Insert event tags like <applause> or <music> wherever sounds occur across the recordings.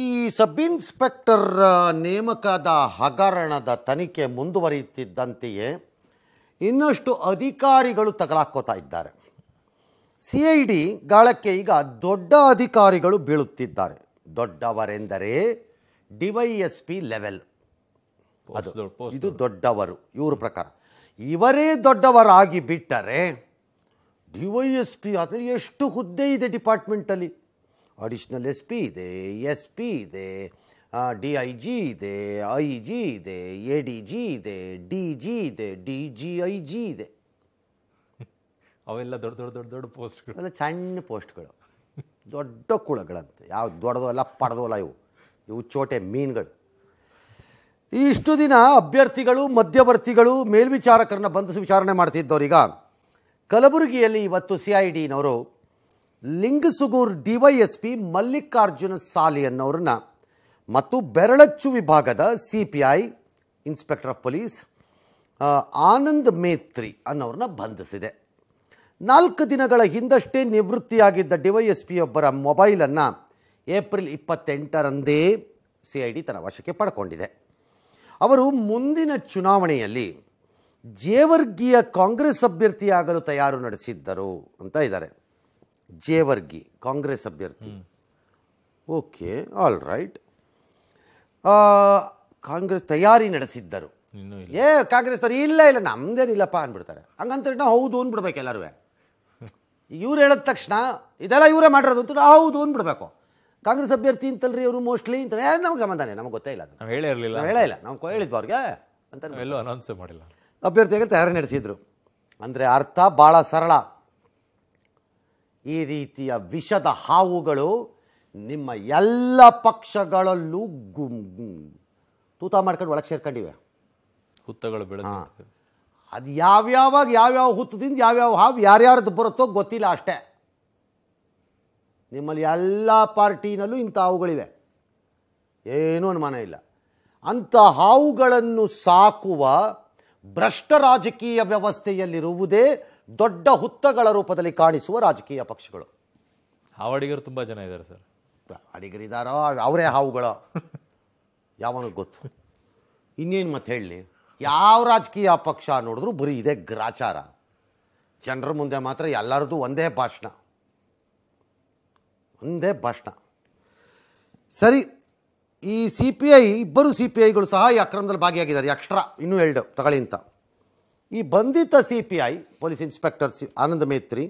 ಈ sub inspector ನೇಮಕದ ಹಗರಣದ ತನಿಖೆ ಮುಂದುವರಿಯುತ್ತಿದ್ದಂತೆಯೇ ಇನ್ನಷ್ಟು ಅಧಿಕಾರಿಗಳು ತಗಲಾಕೋತಾ ಇದ್ದಾರೆ ಸಿ ಐ ಡಿ ಗಾಳಕ್ಕೆ ಈಗ ದೊಡ್ಡ ಅಧಿಕಾರಿಗಳು ಬೀಳುತ್ತಿದ್ದಾರೆ ದೊಡ್ಡವರೆಂದರೆ ಡಿ ವೈ ಪಿ ಲೆವೆಲ್ ಇದು ದೊಡ್ಡವರು ಇವ್ರ ಪ್ರಕಾರ ಇವರೇ ದೊಡ್ಡವರಾಗಿ ಬಿಟ್ಟರೆ ಡಿ ವೈ ಪಿ ಆದರೆ ಎಷ್ಟು ಹುದ್ದೆ ಇದೆ ಡಿಪಾರ್ಟ್ಮೆಂಟಲ್ಲಿ ಅಡಿಷ್ನಲ್ ಎಸ್ ಪಿ ಇದೆ ಎಸ್ ಪಿ ಇದೆ ಡಿ ಐ ಜಿ ಇದೆ ಐ ಜಿ ಇದೆ ಎ ಡಿ ಜಿ ಇದೆ ಡಿ ಜಿ ಇದೆ ಡಿ ಜಿ ಐ ಜಿ ಇದೆ ಅವೆಲ್ಲ ದೊಡ್ಡ ದೊಡ್ಡ ದೊಡ್ಡ ದೊಡ್ಡ ಪೋಸ್ಟ್ಗಳು ಅವೆಲ್ಲ ಸಣ್ಣ ಪೋಸ್ಟ್ಗಳು ದೊಡ್ಡ ಕುಳಗಳಂತ ಯಾವ ದೊಡ್ಡದಲ್ಲ ಪಡೆದವಲ್ಲ ಇವು ಇವು ಚೋಟೆ ಮೀನುಗಳು ಇಷ್ಟು ದಿನ ಅಭ್ಯರ್ಥಿಗಳು ಮಧ್ಯವರ್ತಿಗಳು ಮೇಲ್ವಿಚಾರಕರನ್ನ ಬಂಧಿಸಿ ವಿಚಾರಣೆ ಮಾಡ್ತಿದ್ದವರೀಗ ಕಲಬುರಗಿಯಲ್ಲಿ ಇವತ್ತು ಸಿ ಐ ಡಿನವರು ಲಿಂಗಸುಗೂರ್ ಡಿವೈಎಸ್ಪಿ ಮಲ್ಲಿಕಾರ್ಜುನ ಸಾಲಿ ಅನ್ನೋರನ್ನ ಮತ್ತು ಬೆರಳಚ್ಚು ವಿಭಾಗದ C P I inspector of police Anand Metri ಅನ್ನೋರನ್ನ ಬಂಧಿಸಿದೆ ನಾಲ್ಕು ದಿನಗಳ ಹಿಂದಷ್ಟೇ ನಿವೃತ್ತಿಯಾಗಿದ್ದ ಡಿವೈಎಸ್ಪಿಯೊಬ್ಬರ ಪಿಯೊಬ್ಬರ ಮೊಬೈಲನ್ನು ಏಪ್ರಿಲ್ ಇಪ್ಪತ್ತೆಂಟರಂದೇ ಸಿ ಐ ಡಿ ತನ್ನ ವಶಕ್ಕೆ ಪಡ್ಕೊಂಡಿದೆ ಅವರು ಮುಂದಿನ ಚುನಾವಣೆಯಲ್ಲಿ ಜೇವರ್ಗೀಯ ಕಾಂಗ್ರೆಸ್ ಅಭ್ಯರ್ಥಿಯಾಗಲು ತಯಾರು ನಡೆಸಿದ್ದರು ಅಂತ ಇದ್ದಾರೆ ಜೇವರ್ಗಿ ಕಾಂಗ್ರೆಸ್ ಅಭ್ಯರ್ಥಿ ಓಕೆ ಆಲ್ ರೈಟ್ ಕಾಂಗ್ರೆಸ್ ತಯಾರಿ ನಡೆಸಿದ್ದರು ಏ ಕಾಂಗ್ರೆಸ್ ಕಾಂಗ್ರೆಸ್ನವ್ರು ಇಲ್ಲ ಇಲ್ಲ ನಮ್ದೇನಿಲ್ಲಪ್ಪ ಅಂದ್ಬಿಡ್ತಾರೆ ಹಂಗಂತ ನಾವು ಹೌದು ಅಂದ್ಬಿಡ್ಬೇಕು ಎಲ್ಲರೂ ಇವ್ರು ಹೇಳಿದ ತಕ್ಷಣ ಇದೆಲ್ಲ ಇವರೇ ಮಾಡಿರೋದು ಅಂತ ಹೌದು ಅಂದ್ಬಿಡ್ಬೇಕು ಕಾಂಗ್ರೆಸ್ ಅಭ್ಯರ್ಥಿ ಅಂತಲ್ರಿ ಇವರು ಮೋಸ್ಟ್ಲಿ ಅಂತ ನಮ್ಗೆ ಸಂಬಂಧನೇ ನಮ್ಗೆ ಗೊತ್ತೇ ಇಲ್ಲ ಹೇಳಿರಲಿಲ್ಲ ಹೇಳೇ ಹೇಳೇ ಇಲ್ಲ ನಾವು ಹೇಳಿದ್ವಿ ಅವ್ರಿಗೆ ಅಂತ ಎಲ್ಲೂ ಅನೌನ್ಸ್ ಮಾಡಿಲ್ಲ ಅಭ್ಯರ್ಥಿಯಾಗಿ ತಯಾರಿ ನಡೆಸಿದ್ರು ಅಂದರೆ ಅರ್ಥ ಭಾಳ ಸರಳ ಈ ರೀತಿಯ ವಿಷದ ಹಾವುಗಳು ನಿಮ್ಮ ಎಲ್ಲ ಪಕ್ಷಗಳಲ್ಲೂ ಗುಮ್ ತೂತ ಮಾಡ್ಕೊಂಡು ಒಳಗೆ ಸೇರ್ಕೊಂಡಿವೆ ಹುತ್ತಗಳು ಬೆಳೆ ಅದು ಯಾವ್ಯಾವಾಗ ಯಾವ್ಯಾವ ಹುತ್ತದಿಂದ ಯಾವ್ಯಾವ ಹಾವು ಯಾರ್ಯಾರದ್ದು ಬರುತ್ತೋ ಗೊತ್ತಿಲ್ಲ ಅಷ್ಟೇ ನಿಮ್ಮಲ್ಲಿ ಎಲ್ಲ ಪಾರ್ಟಿನಲ್ಲೂ ಇಂಥ ಹಾವುಗಳಿವೆ ಏನೂ ಅನುಮಾನ ಇಲ್ಲ ಅಂಥ ಹಾವುಗಳನ್ನು ಸಾಕುವ ಭ್ರಷ್ಟ ರಾಜಕೀಯ ವ್ಯವಸ್ಥೆಯಲ್ಲಿರುವುದೇ ದೊಡ್ಡ ಹುತ್ತಗಳ ರೂಪದಲ್ಲಿ ಕಾಣಿಸುವ ರಾಜಕೀಯ ಪಕ್ಷಗಳು ಹಾವಡಿಗರು ತುಂಬ ಜನ ಇದ್ದಾರೆ ಸರ್ ಅಡಿಗರಿದಾರೋ ಅವರೇ ಹಾವುಗಳು ಯಾವನಿಗೆ ಗೊತ್ತು ಇನ್ನೇನು ಮತ್ತೆ ಹೇಳಲಿ ಯಾವ ರಾಜಕೀಯ ಪಕ್ಷ ನೋಡಿದ್ರು ಬರೀ ಇದೇ ಗ್ರಾಚಾರ ಜನರ ಮುಂದೆ ಮಾತ್ರ ಎಲ್ಲರದ್ದು ಒಂದೇ ಭಾಷಣ ಒಂದೇ ಭಾಷಣ ಸರಿ ಈ ಸಿ ಪಿ ಐ ಇಬ್ಬರು ಸಿ ಪಿ ಐಗಳು ಸಹ ಈ ಅಕ್ರಮದಲ್ಲಿ ಭಾಗಿಯಾಗಿದ್ದಾರೆ ಎಕ್ಸ್ಟ್ರಾ ಇನ್ನೂ ಎರಡು ತಗೊಳ್ಳಿ ಅಂತ ಈ ಬಂಧಿತ C P I police inspector C Ananda Metri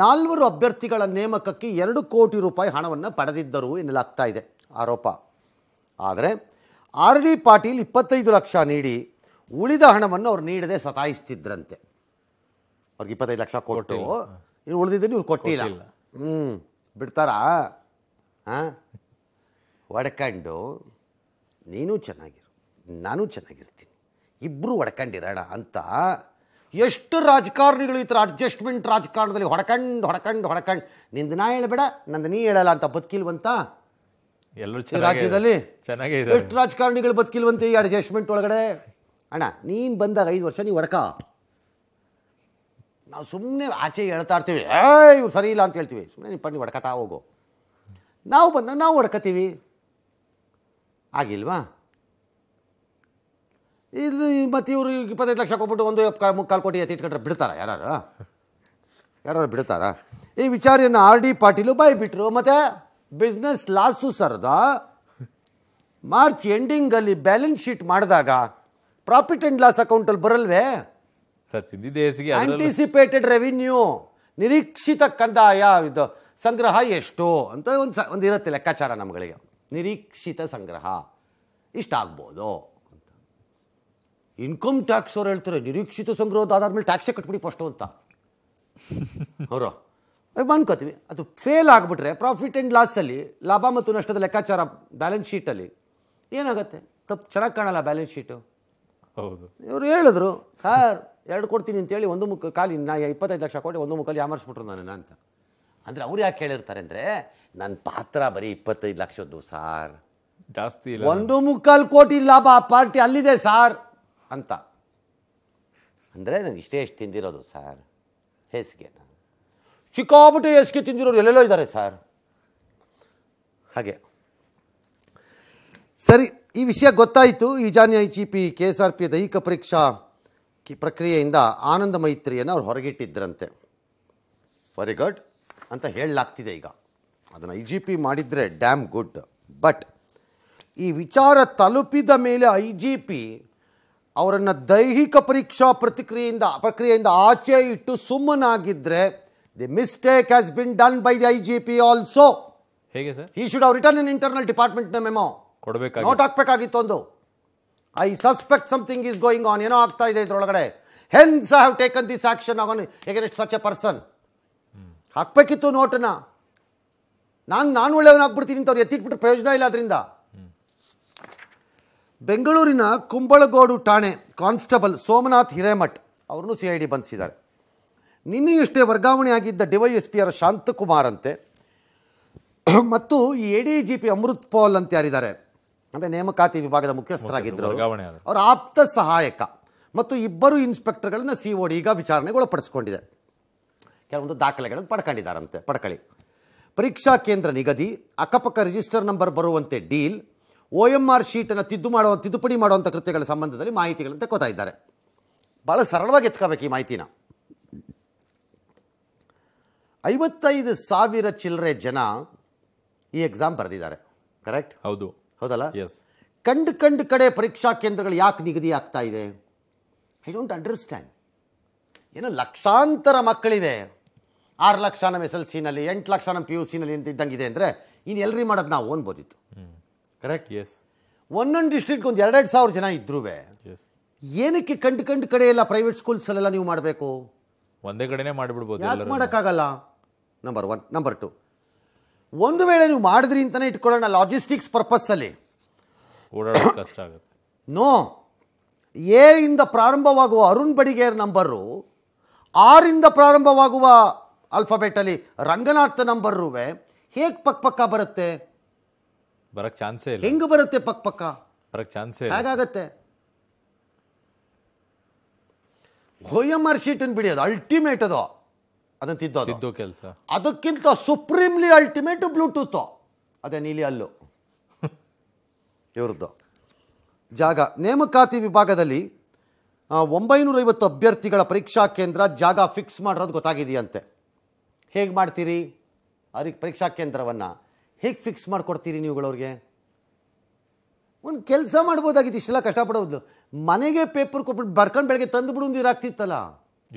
ನಾಲ್ವರು ಅಭ್ಯರ್ಥಿಗಳ ನೇಮಕಕ್ಕೆ ಎರಡು ಕೋಟಿ ರೂಪಾಯಿ ಹಣವನ್ನು ಪಡೆದಿದ್ದರು ಎನ್ನಲಾಗ್ತಾ ಇದೆ ಆರೋಪ ಆದರೆ ಆರ್ ಡಿ ಪಾಟೀಲ್ ಇಪ್ಪತ್ತೈದು ಲಕ್ಷ ನೀಡಿ ಉಳಿದ ಹಣವನ್ನು ಅವ್ರು ನೀಡದೆ ಸತಾಯಿಸ್ತಿದ್ರಂತೆ ಅವ್ರಿಗೆ ಇಪ್ಪತ್ತೈದು ಲಕ್ಷ ಕೊಟ್ಟು ಇನ್ನು ಉಳಿದಿದ್ದು ಇವ್ರು ಕೊಟ್ಟಿಲ್ಲ ಹ್ಞೂ ಬಿಡ್ತಾರಾ ಹಾಂ ಒಡ್ಕಂಡು ನೀನು ಚೆನ್ನಾಗಿರು ನಾನು ಚೆನ್ನಾಗಿರ್ತೀನಿ ಇಬ್ಬರು ಹೊಡ್ಕೊಂಡಿರೋಣ ಅಂತ ಎಷ್ಟು ರಾಜಕಾರಣಿಗಳು ಈ ಥರ ಅಡ್ಜಸ್ಟ್ಮೆಂಟ್ ರಾಜಕಾರಣದಲ್ಲಿ ಹೊಡ್ಕಂಡು ಹೊಡ್ಕಂಡು ಹೊಡ್ಕಂಡು ನಿಂದು ನಾ ಹೇಳಬೇಡ ನಂದು ನೀ ಹೇಳಲ್ಲ ಅಂತ ಬದುಕಿಲ್ವಂತ ಎಲ್ಲರೂ ರಾಜ್ಯದಲ್ಲಿ ಚೆನ್ನಾಗಿದೆ ಎಷ್ಟು ರಾಜಕಾರಣಿಗಳು ಬದುಕಿಲ್ವಂತೆ ಈ ಅಡ್ಜಸ್ಟ್ಮೆಂಟ್ ಒಳಗಡೆ ಅಣ್ಣ ನೀನು ಬಂದಾಗ ಐದು ವರ್ಷ ನೀವು ಹೊಡ್ಕ ನಾವು ಸುಮ್ಮನೆ ಆಚೆ ಹೇಳ್ತಾ ಇರ್ತೀವಿ ಏ ಇವ್ರು ಸರಿ ಇಲ್ಲ ಅಂತ ಹೇಳ್ತೀವಿ ಸುಮ್ಮನೆ ನೀವು ಪಣ್ಣಿ ಹೊಡ್ಕತಾ ಹೋಗು ನಾವು ಬಂದಾಗ ನಾವು ಹೊಡ್ಕತೀವಿ ಆಗಿಲ್ವಾ ಇಲ್ಲಿ ಮತ್ತು ಇವರು ಇಪ್ಪತ್ತೈದು ಲಕ್ಷ ಕೊಟ್ಬಿಟ್ಟು ಒಂದು ಕಾಲು ಕೋಟಿ ಇಟ್ಕೊಂಡ್ರೆ ಬಿಡ್ತಾರ ಯಾರು ಯಾರು ಬಿಡ್ತಾರ ಈ ವಿಚಾರನ ಆರ್ ಡಿ ಪಾಟೀಲು ಬಾಯ್ಬಿಟ್ರು ಮತ್ತು ಬಿಸ್ನೆಸ್ ಲಾಸು ಸರ್ದ ಮಾರ್ಚ್ ಎಂಡಿಂಗಲ್ಲಿ ಬ್ಯಾಲೆನ್ಸ್ ಶೀಟ್ ಮಾಡಿದಾಗ ಪ್ರಾಫಿಟ್ ಆ್ಯಂಡ್ ಲಾಸ್ ಅಕೌಂಟಲ್ಲಿ ಬರಲ್ವೇ ಆಂಟಿಸಿಪೇಟೆಡ್ ರೆವಿನ್ಯೂ ನಿರೀಕ್ಷಿತ ಕಂದಾಯ ಇದು ಸಂಗ್ರಹ ಎಷ್ಟು ಅಂತ ಒಂದು ಸ ಒಂದು ಇರುತ್ತೆ ಲೆಕ್ಕಾಚಾರ ನಮ್ಮಗಳಿಗೆ ನಿರೀಕ್ಷಿತ ಸಂಗ್ರಹ ಇಷ್ಟಾಗ್ಬೋದು ಇನ್ಕಮ್ ಟ್ಯಾಕ್ಸ್ ಅವ್ರು ಹೇಳ್ತಾರೆ ನಿರೀಕ್ಷಿತ ಸಂಗ್ರಹದ ಅದಾದ್ಮೇಲೆ ಟ್ಯಾಕ್ಸೇ ಕಟ್ಬಿಡಿ ಫಸ್ಟು ಅಂತ ಅವರು ಅನ್ಕೋತೀವಿ ಅದು ಫೇಲ್ ಆಗಿಬಿಟ್ರೆ ಪ್ರಾಫಿಟ್ ಆ್ಯಂಡ್ ಲಾಸಲ್ಲಿ ಲಾಭ ಮತ್ತು ನಷ್ಟದ ಲೆಕ್ಕಾಚಾರ ಬ್ಯಾಲೆನ್ಸ್ ಶೀಟಲ್ಲಿ ಏನಾಗುತ್ತೆ ತಪ್ಪು ಚೆನ್ನಾಗಿ ಕಾಣಲ್ಲ ಬ್ಯಾಲೆನ್ಸ್ ಶೀಟು ಹೌದು ಇವರು ಹೇಳಿದ್ರು ಸರ್ ಎರಡು ಕೊಡ್ತೀನಿ ಅಂತೇಳಿ ಒಂದು ಮುಖ ಖಾಲಿ ನಾ ಇಪ್ಪತ್ತೈದು ಲಕ್ಷ ಕೊಟ್ಟು ಒಂದು ಮುಖಲ್ಲಿ ಯಾಮರ್ಸ್ಬಿಟ್ರು ನಾನು ಅಂತ ಅಂದರೆ ಅವ್ರು ಯಾಕೆ ಹೇಳಿರ್ತಾರೆ ಅಂದರೆ ನನ್ನ ಪಾತ್ರ ಬರೀ ಇಪ್ಪತ್ತೈದು ಲಕ್ಷದ್ದು ಸಾರ್ ಜಾಸ್ತಿ ಒಂದು ಮುಕ್ಕಾಲು ಕೋಟಿ ಲಾಭ ಪಾರ್ಟಿ ಅಲ್ಲಿದೆ ಸಾರ್ ಅಂತ ಅಂದರೆ ನನಗೆ ಇಷ್ಟೇ ಇಷ್ಟು ತಿಂದಿರೋದು ಸರ್ ಹೇಸಿಗೆ ಸಿಕ್ಕಾಪಟ್ಟೆ ಹೇಸಿಗೆ ತಿಂದಿರೋರು ಎಲ್ಲೆಲ್ಲೋ ಇದ್ದಾರೆ ಸರ್ ಹಾಗೆ ಸರಿ ಈ ವಿಷಯ ಗೊತ್ತಾಯಿತು ಈಜಾನ್ಯ I G P K S R P ದೈಹಿಕ ಪರೀಕ್ಷಾ ಪ್ರಕ್ರಿಯೆಯಿಂದ ಆನಂದ ಮೈತ್ರಿಯನ್ನು ಅವ್ರು ಹೊರಗಿಟ್ಟಿದ್ರಂತೆ ವೆರಿ ಗುಡ್ ಅಂತ ಹೇಳಲಾಗ್ತಿದೆ ಈಗ ಅದನ್ನು ಐ ಜಿ ಪಿ ಮಾಡಿದರೆ ಡ್ಯಾಮ್ ಗುಡ್ ಬಟ್ ಈ ವಿಚಾರ ತಲುಪಿದ ಮೇಲೆ ಐ ಜಿ ಪಿ ಅವರನ್ನು ದೈಹಿಕ ಪರೀಕ್ಷಾ ಪ್ರತಿಕ್ರಿಯೆಯಿಂದ ಪ್ರಕ್ರಿಯೆಯಿಂದ ಆಚೆ ಇಟ್ಟು ಸುಮ್ಮನಾಗಿದ್ದರೆ the mistake has been done by the I G P also ಹೇಗೆ ಸರ್ ಈ should have return in internal ಡಿಪಾರ್ಟ್ಮೆಂಟ್ನ ಮೆಮೋ ಕೊಡಬೇಕು ನೋಟ್ ಹಾಕ್ಬೇಕಾಗಿತ್ತು ಒಂದು I suspect something is going on ಏನೋ ಆಗ್ತಾ ಇದೆ ಇದರೊಳಗಡೆ hence I have taken this action on ಹೇಗೆ ಇಟ್ ಸಚ್ ಎ ಪರ್ಸನ್ ಹಾಕ್ಬೇಕಿತ್ತು ನೋಟನ್ನ ನಾನು ನಾನು ಹಾಕ್ಬಿಡ್ತೀನಿ ಅಂತ ಅವ್ರು ಎತ್ತಿಟ್ಬಿಟ್ಟು ಪ್ರಯೋಜನ ಇಲ್ಲ ಅದರಿಂದ ಬೆಂಗಳೂರಿನ ಕುಂಬಳಗೋಡು ಠಾಣೆ ಕಾನ್ಸ್ಟೇಬಲ್ ಸೋಮನಾಥ್ ಹಿರೇಮಠ್ ಅವರನ್ನು ಸಿ ಐ ಡಿ ಬಂಧಿಸಿದ್ದಾರೆ ನಿನ್ನೆಯಷ್ಟೇ ವರ್ಗಾವಣೆಯಾಗಿದ್ದ ಆರ್ ಶಾಂತಕುಮಾರ್ ಅಂತೆ ಮತ್ತು ಈ A D G P Amrit Paul ಅಂತ ಯಾರಿದ್ದಾರೆ ಅಂದರೆ ನೇಮಕಾತಿ ವಿಭಾಗದ ಮುಖ್ಯಸ್ಥರಾಗಿದ್ದರು ಅವರ ಆಪ್ತ ಸಹಾಯಕ ಮತ್ತು ಇಬ್ಬರು ಇನ್ಸ್ಪೆಕ್ಟರ್ಗಳನ್ನು ಸಿ ಓ ಡಿ ಈಗ ವಿಚಾರಣೆಗೆ ಒಳಪಡಿಸ್ಕೊಂಡಿದೆ ಕೆಲವೊಂದು ದಾಖಲೆಗಳನ್ನು ಪಡ್ಕೊಂಡಿದ್ದಾರಂತೆ ಪಡ್ಕಳಿ ಪರೀಕ್ಷಾ ಕೇಂದ್ರ ನಿಗದಿ ಅಕ್ಕಪಕ್ಕ ರಿಜಿಸ್ಟರ್ ನಂಬರ್ ಬರುವಂತೆ ಡೀಲ್ ಓ ಎಂ ಆರ್ ಶೀಟನ್ನು ತಿದ್ದು ಮಾಡೋ ತಿದ್ದುಪಡಿ ಮಾಡುವಂಥ ಕೃತ್ಯಗಳ ಸಂಬಂಧದಲ್ಲಿ ಮಾಹಿತಿಗಳನ್ನು ಕೋತಾ ಇದ್ದಾರೆ ಭಾಳ ಸರಳವಾಗಿ ಎತ್ಕೋಬೇಕು ಈ ಮಾಹಿತಿನ ಐವತ್ತೈದು ಸಾವಿರ ಚಿಲ್ಲರೆ ಜನ ಈ ಎಕ್ಸಾಮ್ ಬರೆದಿದ್ದಾರೆ ಕರೆಕ್ಟ್ ಹೌದು ಹೌದಲ್ಲ ಎಸ್ ಕಂಡು ಕಂಡು ಕಡೆ ಪರೀಕ್ಷಾ ಕೇಂದ್ರಗಳು ಯಾಕೆ ನಿಗದಿ ಆಗ್ತಾ ಇದೆ ಐ ಡೋಂಟ್ ಅಂಡರ್ಸ್ಟ್ಯಾಂಡ್ ಏನು ಲಕ್ಷಾಂತರ ಮಕ್ಕಳಿದೆ ಆರು ಲಕ್ಷ ನಮ್ಮ ಎಸ್ ಎಲ್ ಸಿನಲ್ಲಿ ಎಂಟು ಲಕ್ಷ ನಮ್ಮ ಪಿ ಯು ಸಿನಲ್ಲಿ ಇದ್ದಂಗಿದೆ ಅಂದರೆ ಇನ್ನು ಎಲ್ರಿ ಮಾಡೋದು ನಾವು ಓನ್ಬೋದಿತ್ತು ಕರೆಕ್ಟ್ ಎಸ್ ಒಂದೊಂದು ಡಿಸ್ಟ್ರಿಕ್ಟ್ ಒಂದು ಎರಡೆರಡು ಸಾವಿರ ಜನ ಇದ್ರೂ ಏನಕ್ಕೆ ಕಂಡು ಕಂಡು ಕಡೆ ಎಲ್ಲ ಪ್ರೈವೇಟ್ ಸ್ಕೂಲ್ಸ್ ಎಲ್ಲ ನೀವು ಮಾಡಬೇಕು ಒಂದೇ ಕಡೆನೇ ಮಾಡಿಬಿಡ್ಬೋದು ಯಾಕೆ ಮಾಡೋಕ್ಕಾಗಲ್ಲ ನಂಬರ್ ಒನ್ ನಂಬರ್ ಟು ಒಂದು ವೇಳೆ ನೀವು ಮಾಡಿದ್ರಿ ಅಂತಲೇ ಇಟ್ಕೊಳ್ಳೋಣ ಲಾಜಿಸ್ಟಿಕ್ಸ್ ಪರ್ಪಸ್ಸಲ್ಲಿ ಓಡಾಡೋದು ಕಷ್ಟ ಆಗುತ್ತೆ ನೋ ಎ ಇಂದ ಪ್ರಾರಂಭವಾಗುವ ಅರುಣ್ ಬಡಿಗೇರ್ ನಂಬರು ಆರಿಂದ ಪ್ರಾರಂಭವಾಗುವ ಆಲ್ಫಾಬೆಟಲ್ಲಿ ರಂಗನಾಥ ನಂಬರ್ ಹೇಗೆ ಪಕ್ಕ ಪಕ್ಕ ಬರುತ್ತೆ ಬರಕ್ ಚಾನ್ಸ್ ಇಲ್ಲ ಹೆಂಗೆ ಬರುತ್ತೆ ಪಕ್ಕ ಪಕ್ಕ ಬರಕ್ ಚಾನ್ಸೇ ಹೇಗಾಗತ್ತೆ ಒ ಎಮ್ ಆರ್ ಶೀಟನ್ನು ಬಿಡಿ ಅದು ಅಲ್ಟಿಮೇಟ್ ಅದು ಅದನ್ನ ತಿದ್ದು ತಿದ್ದೋ ಕೆಲಸ ಅದಕ್ಕಿಂತ ಸುಪ್ರೀಮ್ಲಿ ಅಲ್ಟಿಮೇಟ್ ಬ್ಲೂಟೂತು ಅದೇ ನೀಲಿ ಅಲ್ಲು <laughs> ಇವ್ರದ್ದು ಜಾಗ ನೇಮಕಾತಿ ವಿಭಾಗದಲ್ಲಿ ಒಂಬೈನೂರೈವತ್ತು ಅಭ್ಯರ್ಥಿಗಳ ಪರೀಕ್ಷಾ ಕೇಂದ್ರ ಜಾಗ ಫಿಕ್ಸ್ ಮಾಡಿರೋದು ಗೊತ್ತಾಗಿದೆಯಂತೆ ಹೇಗೆ ಮಾಡ್ತೀರಿ ಅವ್ರಿಗೆ ಪರೀಕ್ಷಾ ಕೇಂದ್ರವನ್ನು ಹೇಗೆ ಫಿಕ್ಸ್ ಮಾಡಿಕೊಡ್ತೀರಿ ನೀವುಗಳವ್ರಿಗೆ ಒಂದು ಕೆಲಸ ಮಾಡ್ಬೋದಾಗಿತ್ತು ಇಷ್ಟೆಲ್ಲ ಕಷ್ಟಪಡೋದು ಮನೆಗೆ ಪೇಪರ್ ಕೊಟ್ಬಿಟ್ಟು ಬರ್ಕೊಂಡು ಬೆಳಗ್ಗೆ ತಂದು ಬಿಡು ನೀರಾಗ್ತಿತ್ತಲ್ಲ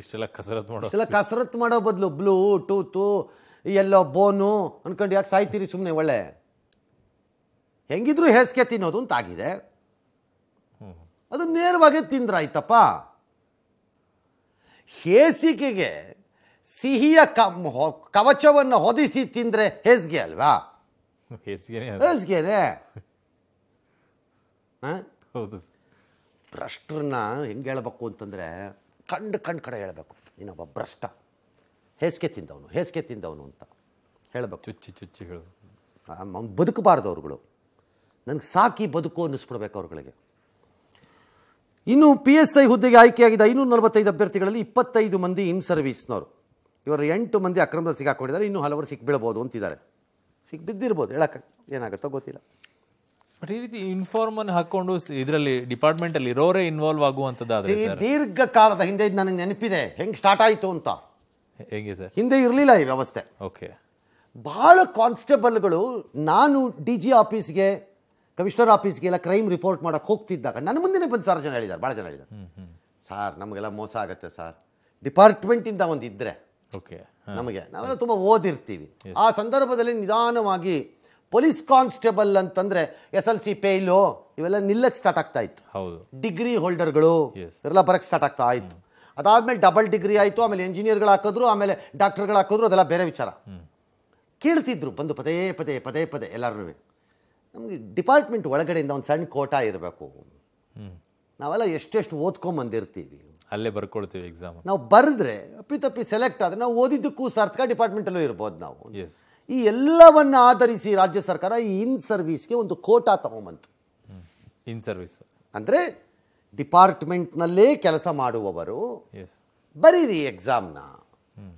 ಇಷ್ಟೆಲ್ಲ ಕಸರತ್ತು ಮಾಡೋ ಇಷ್ಟೆಲ್ಲ ಕಸರತ್ತು ಮಾಡೋ ಬದಲು ಬ್ಲೂ ಟೂತು ಎಲ್ಲೋ ಬೋನು ಅನ್ಕೊಂಡು ಯಾಕೆ ಸಾಯ್ತೀರಿ ಸುಮ್ಮನೆ ಒಳ್ಳೆ ಹೆಂಗಿದ್ರು ಹೆಸ್ಕೆ ತಿನ್ನೋದು ಅಂತ ಆಗಿದೆ ಅದು ನೇರವಾಗಿ ಆಯ್ತಪ್ಪ ಹೇಸಿಗೆಗೆ ಸಿಹಿಯ ಕವಚವನ್ನು ಹೊದಿಸಿ ತಿಂದರೆ ಹೆಸ್ಗೆ ಅಲ್ವಾ ಹೇಸಿಗೆನೆ <laughs> ಹೇಸಿಗೆನೆ <laughs> ಹೌದು ಭ್ರಷ್ಟ್ರನ್ನ ಹೆಂಗೆ ಹೇಳಬೇಕು ಅಂತಂದರೆ ಕಂಡು ಕಂಡು ಕಡೆ ಹೇಳಬೇಕು ಇನ್ನೊಬ್ಬ ಭ್ರಷ್ಟ ಹೆಸಿಗೆ ತಿಂದವನು ಹೆಸಿಗೆ ತಿಂದವನು ಅಂತ ಹೇಳಬೇಕು ಚುಚ್ಚಿ ಚುಚ್ಚಿ ಹೇಳು ಬದುಕಬಾರ್ದು ಅವ್ರುಗಳು ನನಗೆ ಸಾಕಿ ಬದುಕು ಅನ್ನಿಸ್ಬಿಡ್ಬೇಕು ಅವ್ರುಗಳಿಗೆ ಇನ್ನು ಪಿ ಎಸ್ ಐ ಹುದ್ದೆಗೆ ಆಯ್ಕೆಯಾಗಿದ್ದ ಐನೂರ ನಲವತ್ತೈದು ಅಭ್ಯರ್ಥಿಗಳಲ್ಲಿ ಇಪ್ಪತ್ತೈದು ಮಂದಿ ಇನ್ ಸರ್ವಿಸ್ನವರು ಇವರ ಎಂಟು ಮಂದಿ ಅಕ್ರಮದಲ್ಲಿ ಸಿಗಾಕೊಂಡಿದ್ದಾರೆ ಇನ್ನೂ ಹಲವರು ಸಿಕ್ಬಿಡ್ಬೋದು ಅಂತಿದ್ದಾರೆ ಸಿಕ್ ಬಿದ್ದಿರ್ಬೋದು ಹೇಳಕ್ಕೆ ಏನಾಗುತ್ತೋ ಗೊತ್ತಿಲ್ಲ ಬಟ್ ಈ ರೀತಿ ಅನ್ನು ಹಾಕೊಂಡು ಇದರಲ್ಲಿ ಡಿಪಾರ್ಟ್ಮೆಂಟಲ್ಲಿ ಇರೋರೇ ಇನ್ವಾಲ್ವ್ ಈ ದೀರ್ಘಕಾಲದ ಹಿಂದೆ ನನಗೆ ನೆನಪಿದೆ ಹೆಂಗೆ ಸ್ಟಾರ್ಟ್ ಆಯಿತು ಅಂತ ಹೇಗೆ ಸರ್ ಹಿಂದೆ ಇರಲಿಲ್ಲ ಈ ವ್ಯವಸ್ಥೆ ಓಕೆ ಭಾಳ ಕಾನ್ಸ್ಟೇಬಲ್ಗಳು ನಾನು ಡಿ ಜಿ ಆಫೀಸ್ಗೆ ಕಮಿಷನರ್ ಆಫೀಸ್ಗೆ ಎಲ್ಲ ಕ್ರೈಮ್ ರಿಪೋರ್ಟ್ ಮಾಡೋಕ್ಕೆ ಹೋಗ್ತಿದ್ದಾಗ ನನ್ನ ಮುಂದೆನೇ ಬಂದು ಸಾರು ಜನ ಹೇಳಿದ್ದಾರೆ ಭಾಳ ಜನ ಹೇಳಿದ್ದಾರೆ ಸರ್ ನಮಗೆಲ್ಲ ಮೋಸ ಆಗುತ್ತೆ ಸರ್ ಡಿಪಾರ್ಟ್ಮೆಂಟಿಂದ ಒಂದು ಇದ್ದರೆ ಓಕೆ ನಮಗೆ ನಾವೆಲ್ಲ ತುಂಬ ಓದಿರ್ತೀವಿ ಆ ಸಂದರ್ಭದಲ್ಲಿ ನಿಧಾನವಾಗಿ ಪೊಲೀಸ್ ಕಾನ್ಸ್ಟೇಬಲ್ ಅಂತಂದ್ರೆ ಎಸ್ ಎಲ್ ಸಿ ಪೇಲು ಇವೆಲ್ಲ ನಿಲ್ಲಕ್ಕೆ ಸ್ಟಾರ್ಟ್ ಆಗ್ತಾ ಇತ್ತು ಹೌದು ಡಿಗ್ರಿ ಹೋಲ್ಡರ್ಗಳು ಎಲ್ಲ ಬರಕ್ಕೆ ಸ್ಟಾರ್ಟ್ ಆಗ್ತಾ ಇತ್ತು ಅದಾದ್ಮೇಲೆ ಡಬಲ್ ಡಿಗ್ರಿ ಆಯಿತು ಆಮೇಲೆ ಇಂಜಿನಿಯರ್ಗಳು ಹಾಕಿದ್ರು ಆಮೇಲೆ ಡಾಕ್ಟರ್ಗಳು ಹಾಕಿದ್ರು ಅದೆಲ್ಲ ಬೇರೆ ವಿಚಾರ ಕೇಳ್ತಿದ್ರು ಬಂದು ಪದೇ ಪದೇ ಪದೇ ಪದೇ ಎಲ್ಲರೂ ನಮಗೆ ಡಿಪಾರ್ಟ್ಮೆಂಟ್ ಒಳಗಡೆಯಿಂದ ಒಂದು ಸಣ್ಣ ಕೋಟ ಇರಬೇಕು ನಾವೆಲ್ಲ ಎಷ್ಟೆಷ್ಟು ಓದ್ಕೊಂಬಂದಿರ್ತೀವಿ ಅಲ್ಲೇ ಬರ್ಕೊಳ್ತೀವಿ ಎಕ್ಸಾಮ್ ನಾವು ಬರೆದ್ರೆ ತಪ್ಪಿ ಸೆಲೆಕ್ಟ್ ಆದರೆ ನಾವು ಓದಿದ್ದಕ್ಕೂ ಸಾರ್ಥಕ ಡಿಪಾರ್ಟ್ಮೆಂಟಲ್ಲೂ ಇರ್ಬೋದು ನಾವು ಎಸ್ ಈ ಎಲ್ಲವನ್ನು ಆಧರಿಸಿ ರಾಜ್ಯ ಸರ್ಕಾರ ಈ ಇನ್ ಸರ್ವಿಸ್ಗೆ ಒಂದು ಕೋಟಾ ತಗೊಂಬಂತು ಇನ್ ಸರ್ವಿಸ್ ಅಂದರೆ ಡಿಪಾರ್ಟ್ಮೆಂಟ್ನಲ್ಲೇ ಕೆಲಸ ಮಾಡುವವರು ಬರೀರಿ ಎಕ್ಸಾಮ್ನ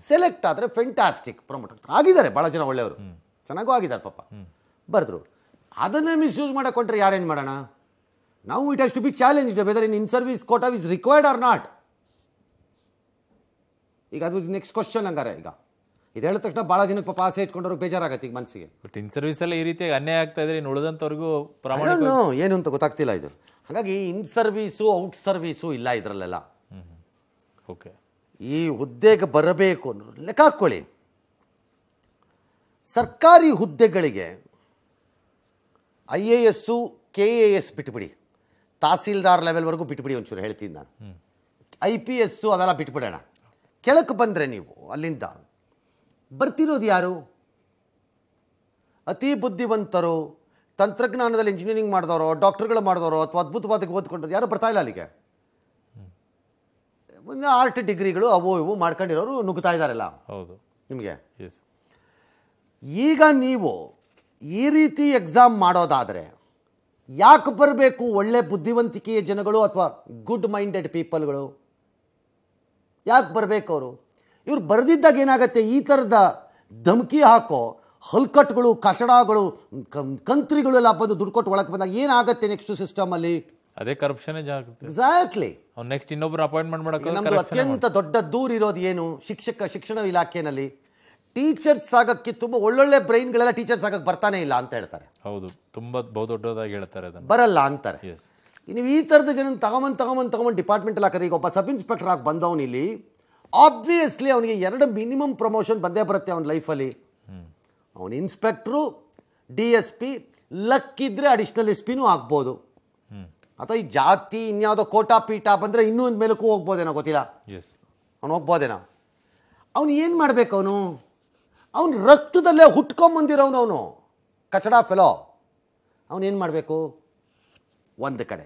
ಸೆಲೆಕ್ಟ್ ಆದರೆ ಫೆಂಟಾಸ್ಟಿಕ್ ಪ್ರಮೋಟ್ ಆಗಿದ್ದಾರೆ ಭಾಳ ಜನ ಒಳ್ಳೆಯವರು ಚೆನ್ನಾಗೂ ಆಗಿದ್ದಾರೆ ಪಾಪ ಬರೆದ್ರು ಅದನ್ನು ಮಿಸ್ಯೂಸ್ ಮಾಡಕೊಂಡ್ರೆ ಯಾರೇನು ಮಾಡೋಣ ನಾವು it has to be challenge whether in in service quota is required or not ಈಗ ಅದು ನೆಕ್ಸ್ಟ್ ಕ್ವಶನ್ ಹಂಗಾರೆ ಈಗ ಇದು ಹೇಳಿದ ತಕ್ಷಣ ಭಾಳ ದಿನಕ್ಕೆ ಪಾಪ ಆಸೆ ಬೇಜಾರಾಗತ್ತೆ ಈಗ ಮನಸ್ಸಿಗೆ ಬಟ್ ಇನ್ ಸರ್ವಿಸ್ ಎಲ್ಲ ಈ ರೀತಿ ಅನ್ಯಾಯ ಆಗ್ತಾ ಇದ್ರೆ ಇನ್ನು ಉಳಿದಂಥವ್ರಿಗೂ ಪ್ರಮಾಣ ಏನು ಅಂತ ಗೊತ್ತಾಗ್ತಿಲ್ಲ ಇದು ಹಾಗಾಗಿ ಇನ್ ಸರ್ವೀಸು ಔಟ್ ಸರ್ವೀಸು ಇಲ್ಲ ಇದರಲ್ಲೆಲ್ಲ ಓಕೆ ಈ ಹುದ್ದೆಗೆ ಬರಬೇಕು ಅನ್ನೋ ಲೆಕ್ಕ ಹಾಕ್ಕೊಳ್ಳಿ ಸರ್ಕಾರಿ ಹುದ್ದೆಗಳಿಗೆ I A S K A S ಬಿಟ್ಬಿಡಿ ತಹಸೀಲ್ದಾರ್ ಲೆವೆಲ್ವರೆಗೂ ಬಿಟ್ಬಿಡಿ ಒಂಚೂರು ಹೇಳ್ತೀನಿ ನಾನು ಐ ಪಿ ಎಸ್ಸು ಅವೆಲ್ಲ ಬಿಟ್ಬಿಡೋಣ ಕೆಳಕ್ಕೆ ಬಂದರೆ ನೀವು ಅಲ್ಲಿಂದ ಬರ್ತಿರೋದು ಯಾರು ಅತಿ ಬುದ್ಧಿವಂತರು ತಂತ್ರಜ್ಞಾನದಲ್ಲಿ ಇಂಜಿನಿಯರಿಂಗ್ ಮಾಡಿದವರು ಡಾಕ್ಟರ್ಗಳು ಮಾಡಿದವರೋ ಅಥವಾ ಅದ್ಭುತವಾದಕ್ಕೆ ಓದ್ಕೊಂಡ್ರು ಯಾರು ಬರ್ತಾ ಇಲ್ಲ ಅಲ್ಲಿಗೆ ಆರ್ಟ್ ಡಿಗ್ರಿಗಳು ಅವು ಇವು ಮಾಡ್ಕೊಂಡಿರೋರು ನುಗ್ತಾ ಇದ್ದಾರಲ್ಲ ಹೌದು ನಿಮಗೆ ಈಗ ನೀವು ಈ ರೀತಿ ಎಕ್ಸಾಮ್ ಮಾಡೋದಾದರೆ ಯಾಕೆ ಬರಬೇಕು ಒಳ್ಳೆ ಬುದ್ಧಿವಂತಿಕೆಯ ಜನಗಳು ಅಥವಾ ಗುಡ್ ಮೈಂಡೆಡ್ ಪೀಪಲ್ಗಳು ಯಾಕೆ ಬರಬೇಕು ಅವರು ಇವ್ರು ಬರೆದಿದ್ದಾಗ ಏನಾಗುತ್ತೆ ಈ ಥರದ ಧಮಕಿ ಹಾಕೋ ಹಲ್ಕಟ್ಗಳು ಕಚಡಗಳು ಕಂತ್ರಿಗಳೆಲ್ಲ ಬಂದು ದುಡ್ಡು ಕೊಟ್ಟು ಬಂದಾಗ ಏನಾಗುತ್ತೆ ನೆಕ್ಸ್ಟ್ ಸಿಸ್ಟಮಲ್ಲಿ ಅದೇ ಕರಪ್ಷನ್ ಎಕ್ಸಾಕ್ಟ್ಲಿ ನೆಕ್ಸ್ಟ್ ಇನ್ನೊಬ್ಬರು ಅಪಾಯಿಂಟ್ಮೆಂಟ್ ಮಾಡೋಕೆ ನಮ್ಮದು ಅತ್ಯಂತ ದೊಡ್ಡ ದೂರ ಇರೋದು ಏನು ಶಿಕ್ಷಕ ಶಿಕ್ಷಣ ಇಲಾಖೆನಲ್ಲಿ ಟೀಚರ್ಸ್ ಆಗೋಕ್ಕೆ ತುಂಬ ಒಳ್ಳೊಳ್ಳೆ ಬ್ರೈನ್ಗಳೆಲ್ಲ ಟೀಚರ್ಸ್ ಆಗಕ್ಕೆ ಬರ್ತಾನೆ ಇಲ್ಲ ಅಂತ ಹೇಳ್ತಾರೆ ಹೌದು ತುಂಬ ಬಹುದೊಡ್ಡದಾಗಿ ಹೇಳ್ತಾರೆ ಬರಲ್ಲ ಅಂತಾರೆ ನೀವು ಈ ಥರದ ಜನ ತಗೊಂಬಂದು ತಗೊಂಬಂದು ತಗೊಂಬಂದು ಡಿಪಾರ್ಟ್ಮೆಂಟ್ ಹಾಕರಿ ಈಗ ಒಬ್ಬ ಸಬ್ ಇನ್ಸ್ಪೆಕ್ಟರ್ ಆಗಿ ಬಂದವನಿಲ್ಲಿ ಆಬ್ವಿಯಸ್ಲಿ ಅವನಿಗೆ ಎರಡು ಮಿನಿಮಮ್ ಪ್ರಮೋಷನ್ ಬಂದೇ ಬರುತ್ತೆ ಅವನ ಲೈಫಲ್ಲಿ ಅವನ ಇನ್ಸ್ಪೆಕ್ಟ್ರು ಡಿ ಎಸ್ ಪಿ ಇದ್ದರೆ ಅಡಿಷ್ನಲ್ ಎಸ್ ಪಿನೂ ಆಗ್ಬೋದು ಅಥವಾ ಈ ಜಾತಿ ಇನ್ಯಾವುದೋ ಕೋಟಾ ಪೀಠ ಬಂದರೆ ಇನ್ನೂ ಒಂದು ಮೇಲಕ್ಕೂ ಹೋಗ್ಬೋದೇನೋ ಗೊತ್ತಿಲ್ಲ ಅವನು ಹೋಗ್ಬೋದೇನೋ ಅವನು ಏನು ಮಾಡಬೇಕು ಅವನು ಅವನು ರಕ್ತದಲ್ಲೇ ಹುಟ್ಕೊಂಬಂದಿರೋನು ಅವನು ಕಚಡಾ ಫೆಲೋ ಅವನೇನು ಮಾಡಬೇಕು ಒಂದು ಕಡೆ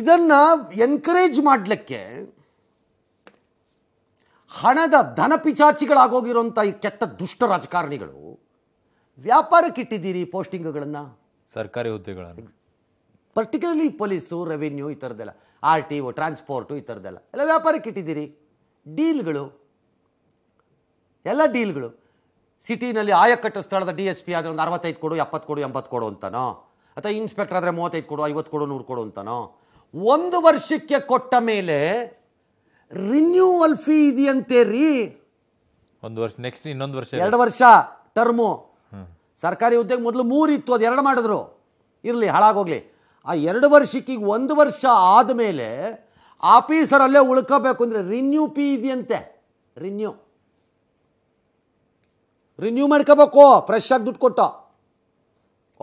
ಇದನ್ನು ಎನ್ಕರೇಜ್ ಮಾಡಲಿಕ್ಕೆ ಹಣದ ಧನ ಪಿಚಾಚಿಗಳಾಗೋಗಿರುವಂಥ ಈ ಕೆಟ್ಟ ದುಷ್ಟ ರಾಜಕಾರಣಿಗಳು ವ್ಯಾಪಾರಕ್ಕೆ ಇಟ್ಟಿದ್ದೀರಿ ಪೋಸ್ಟಿಂಗ್ಗಳನ್ನು ಸರ್ಕಾರಿ ಹುದ್ದೆಗಳನ್ನು ಪರ್ಟಿಕ್ಯುಲರ್ಲಿ ಪೊಲೀಸು ರೆವಿನ್ಯೂ ಈ ಥರದ್ದೆಲ್ಲ ಆರ್ ಟಿ ಒ ಟ್ರಾನ್ಸ್ಪೋರ್ಟು ಈ ಥರದ್ದೆಲ್ಲ ಎಲ್ಲ ವ್ಯಾಪಾರಕ್ಕೆ ಇಟ್ಟಿದ್ದೀರಿ ಡೀಲ್ಗಳು ಎಲ್ಲ ಡೀಲ್ಗಳು ಸಿಟಿನಲ್ಲಿ ಆಯಕಟ್ಟ ಸ್ಥಳದ ಡಿ ಎಸ್ ಪಿ ಆದರೆ ಒಂದು ಅರವತ್ತೈದು ಕೊಡು ಎಪ್ಪತ್ತು ಕೊಡು ಎಂಬತ್ತು ಕೊಡು ಅಂತನೋ ಅಥವಾ ಇನ್ಸ್ಪೆಕ್ಟರ್ ಆದರೆ ಮೂವತ್ತೈದು ಕೊಡು ಐವತ್ತು ಕೊಡು ನೂರು ಕೊಡು ಅಂತನೋ ಒಂದು ವರ್ಷಕ್ಕೆ ಕೊಟ್ಟ ಮೇಲೆ ರಿನ್ಯೂವಲ್ ಫೀ ಇದೆಯಂತೆ ರೀ ಒಂದು ವರ್ಷ ನೆಕ್ಸ್ಟ್ ಇನ್ನೊಂದು ವರ್ಷ ಎರಡು ವರ್ಷ ಟರ್ಮು ಸರ್ಕಾರಿ ಉದ್ಯೋಗ ಮೊದಲು ಮೂರು ಇತ್ತು ಅದು ಎರಡು ಮಾಡಿದ್ರು ಇರಲಿ ಹಾಳಾಗೋಗ್ಲಿ ಆ ಎರಡು ವರ್ಷಕ್ಕೆ ಈಗ ಒಂದು ವರ್ಷ ಆದಮೇಲೆ ಅಲ್ಲೇ ಉಳ್ಕೋಬೇಕು ಅಂದರೆ ರಿನ್ಯೂ ಫೀ ಇದೆಯಂತೆ ರಿನ್ಯೂ ರಿನ್ಯೂ ಮಾಡ್ಕೋಬೇಕು ಫ್ರೆಶ್ ಆಗಿ ದುಡ್ಡು ಕೊಟ್ಟು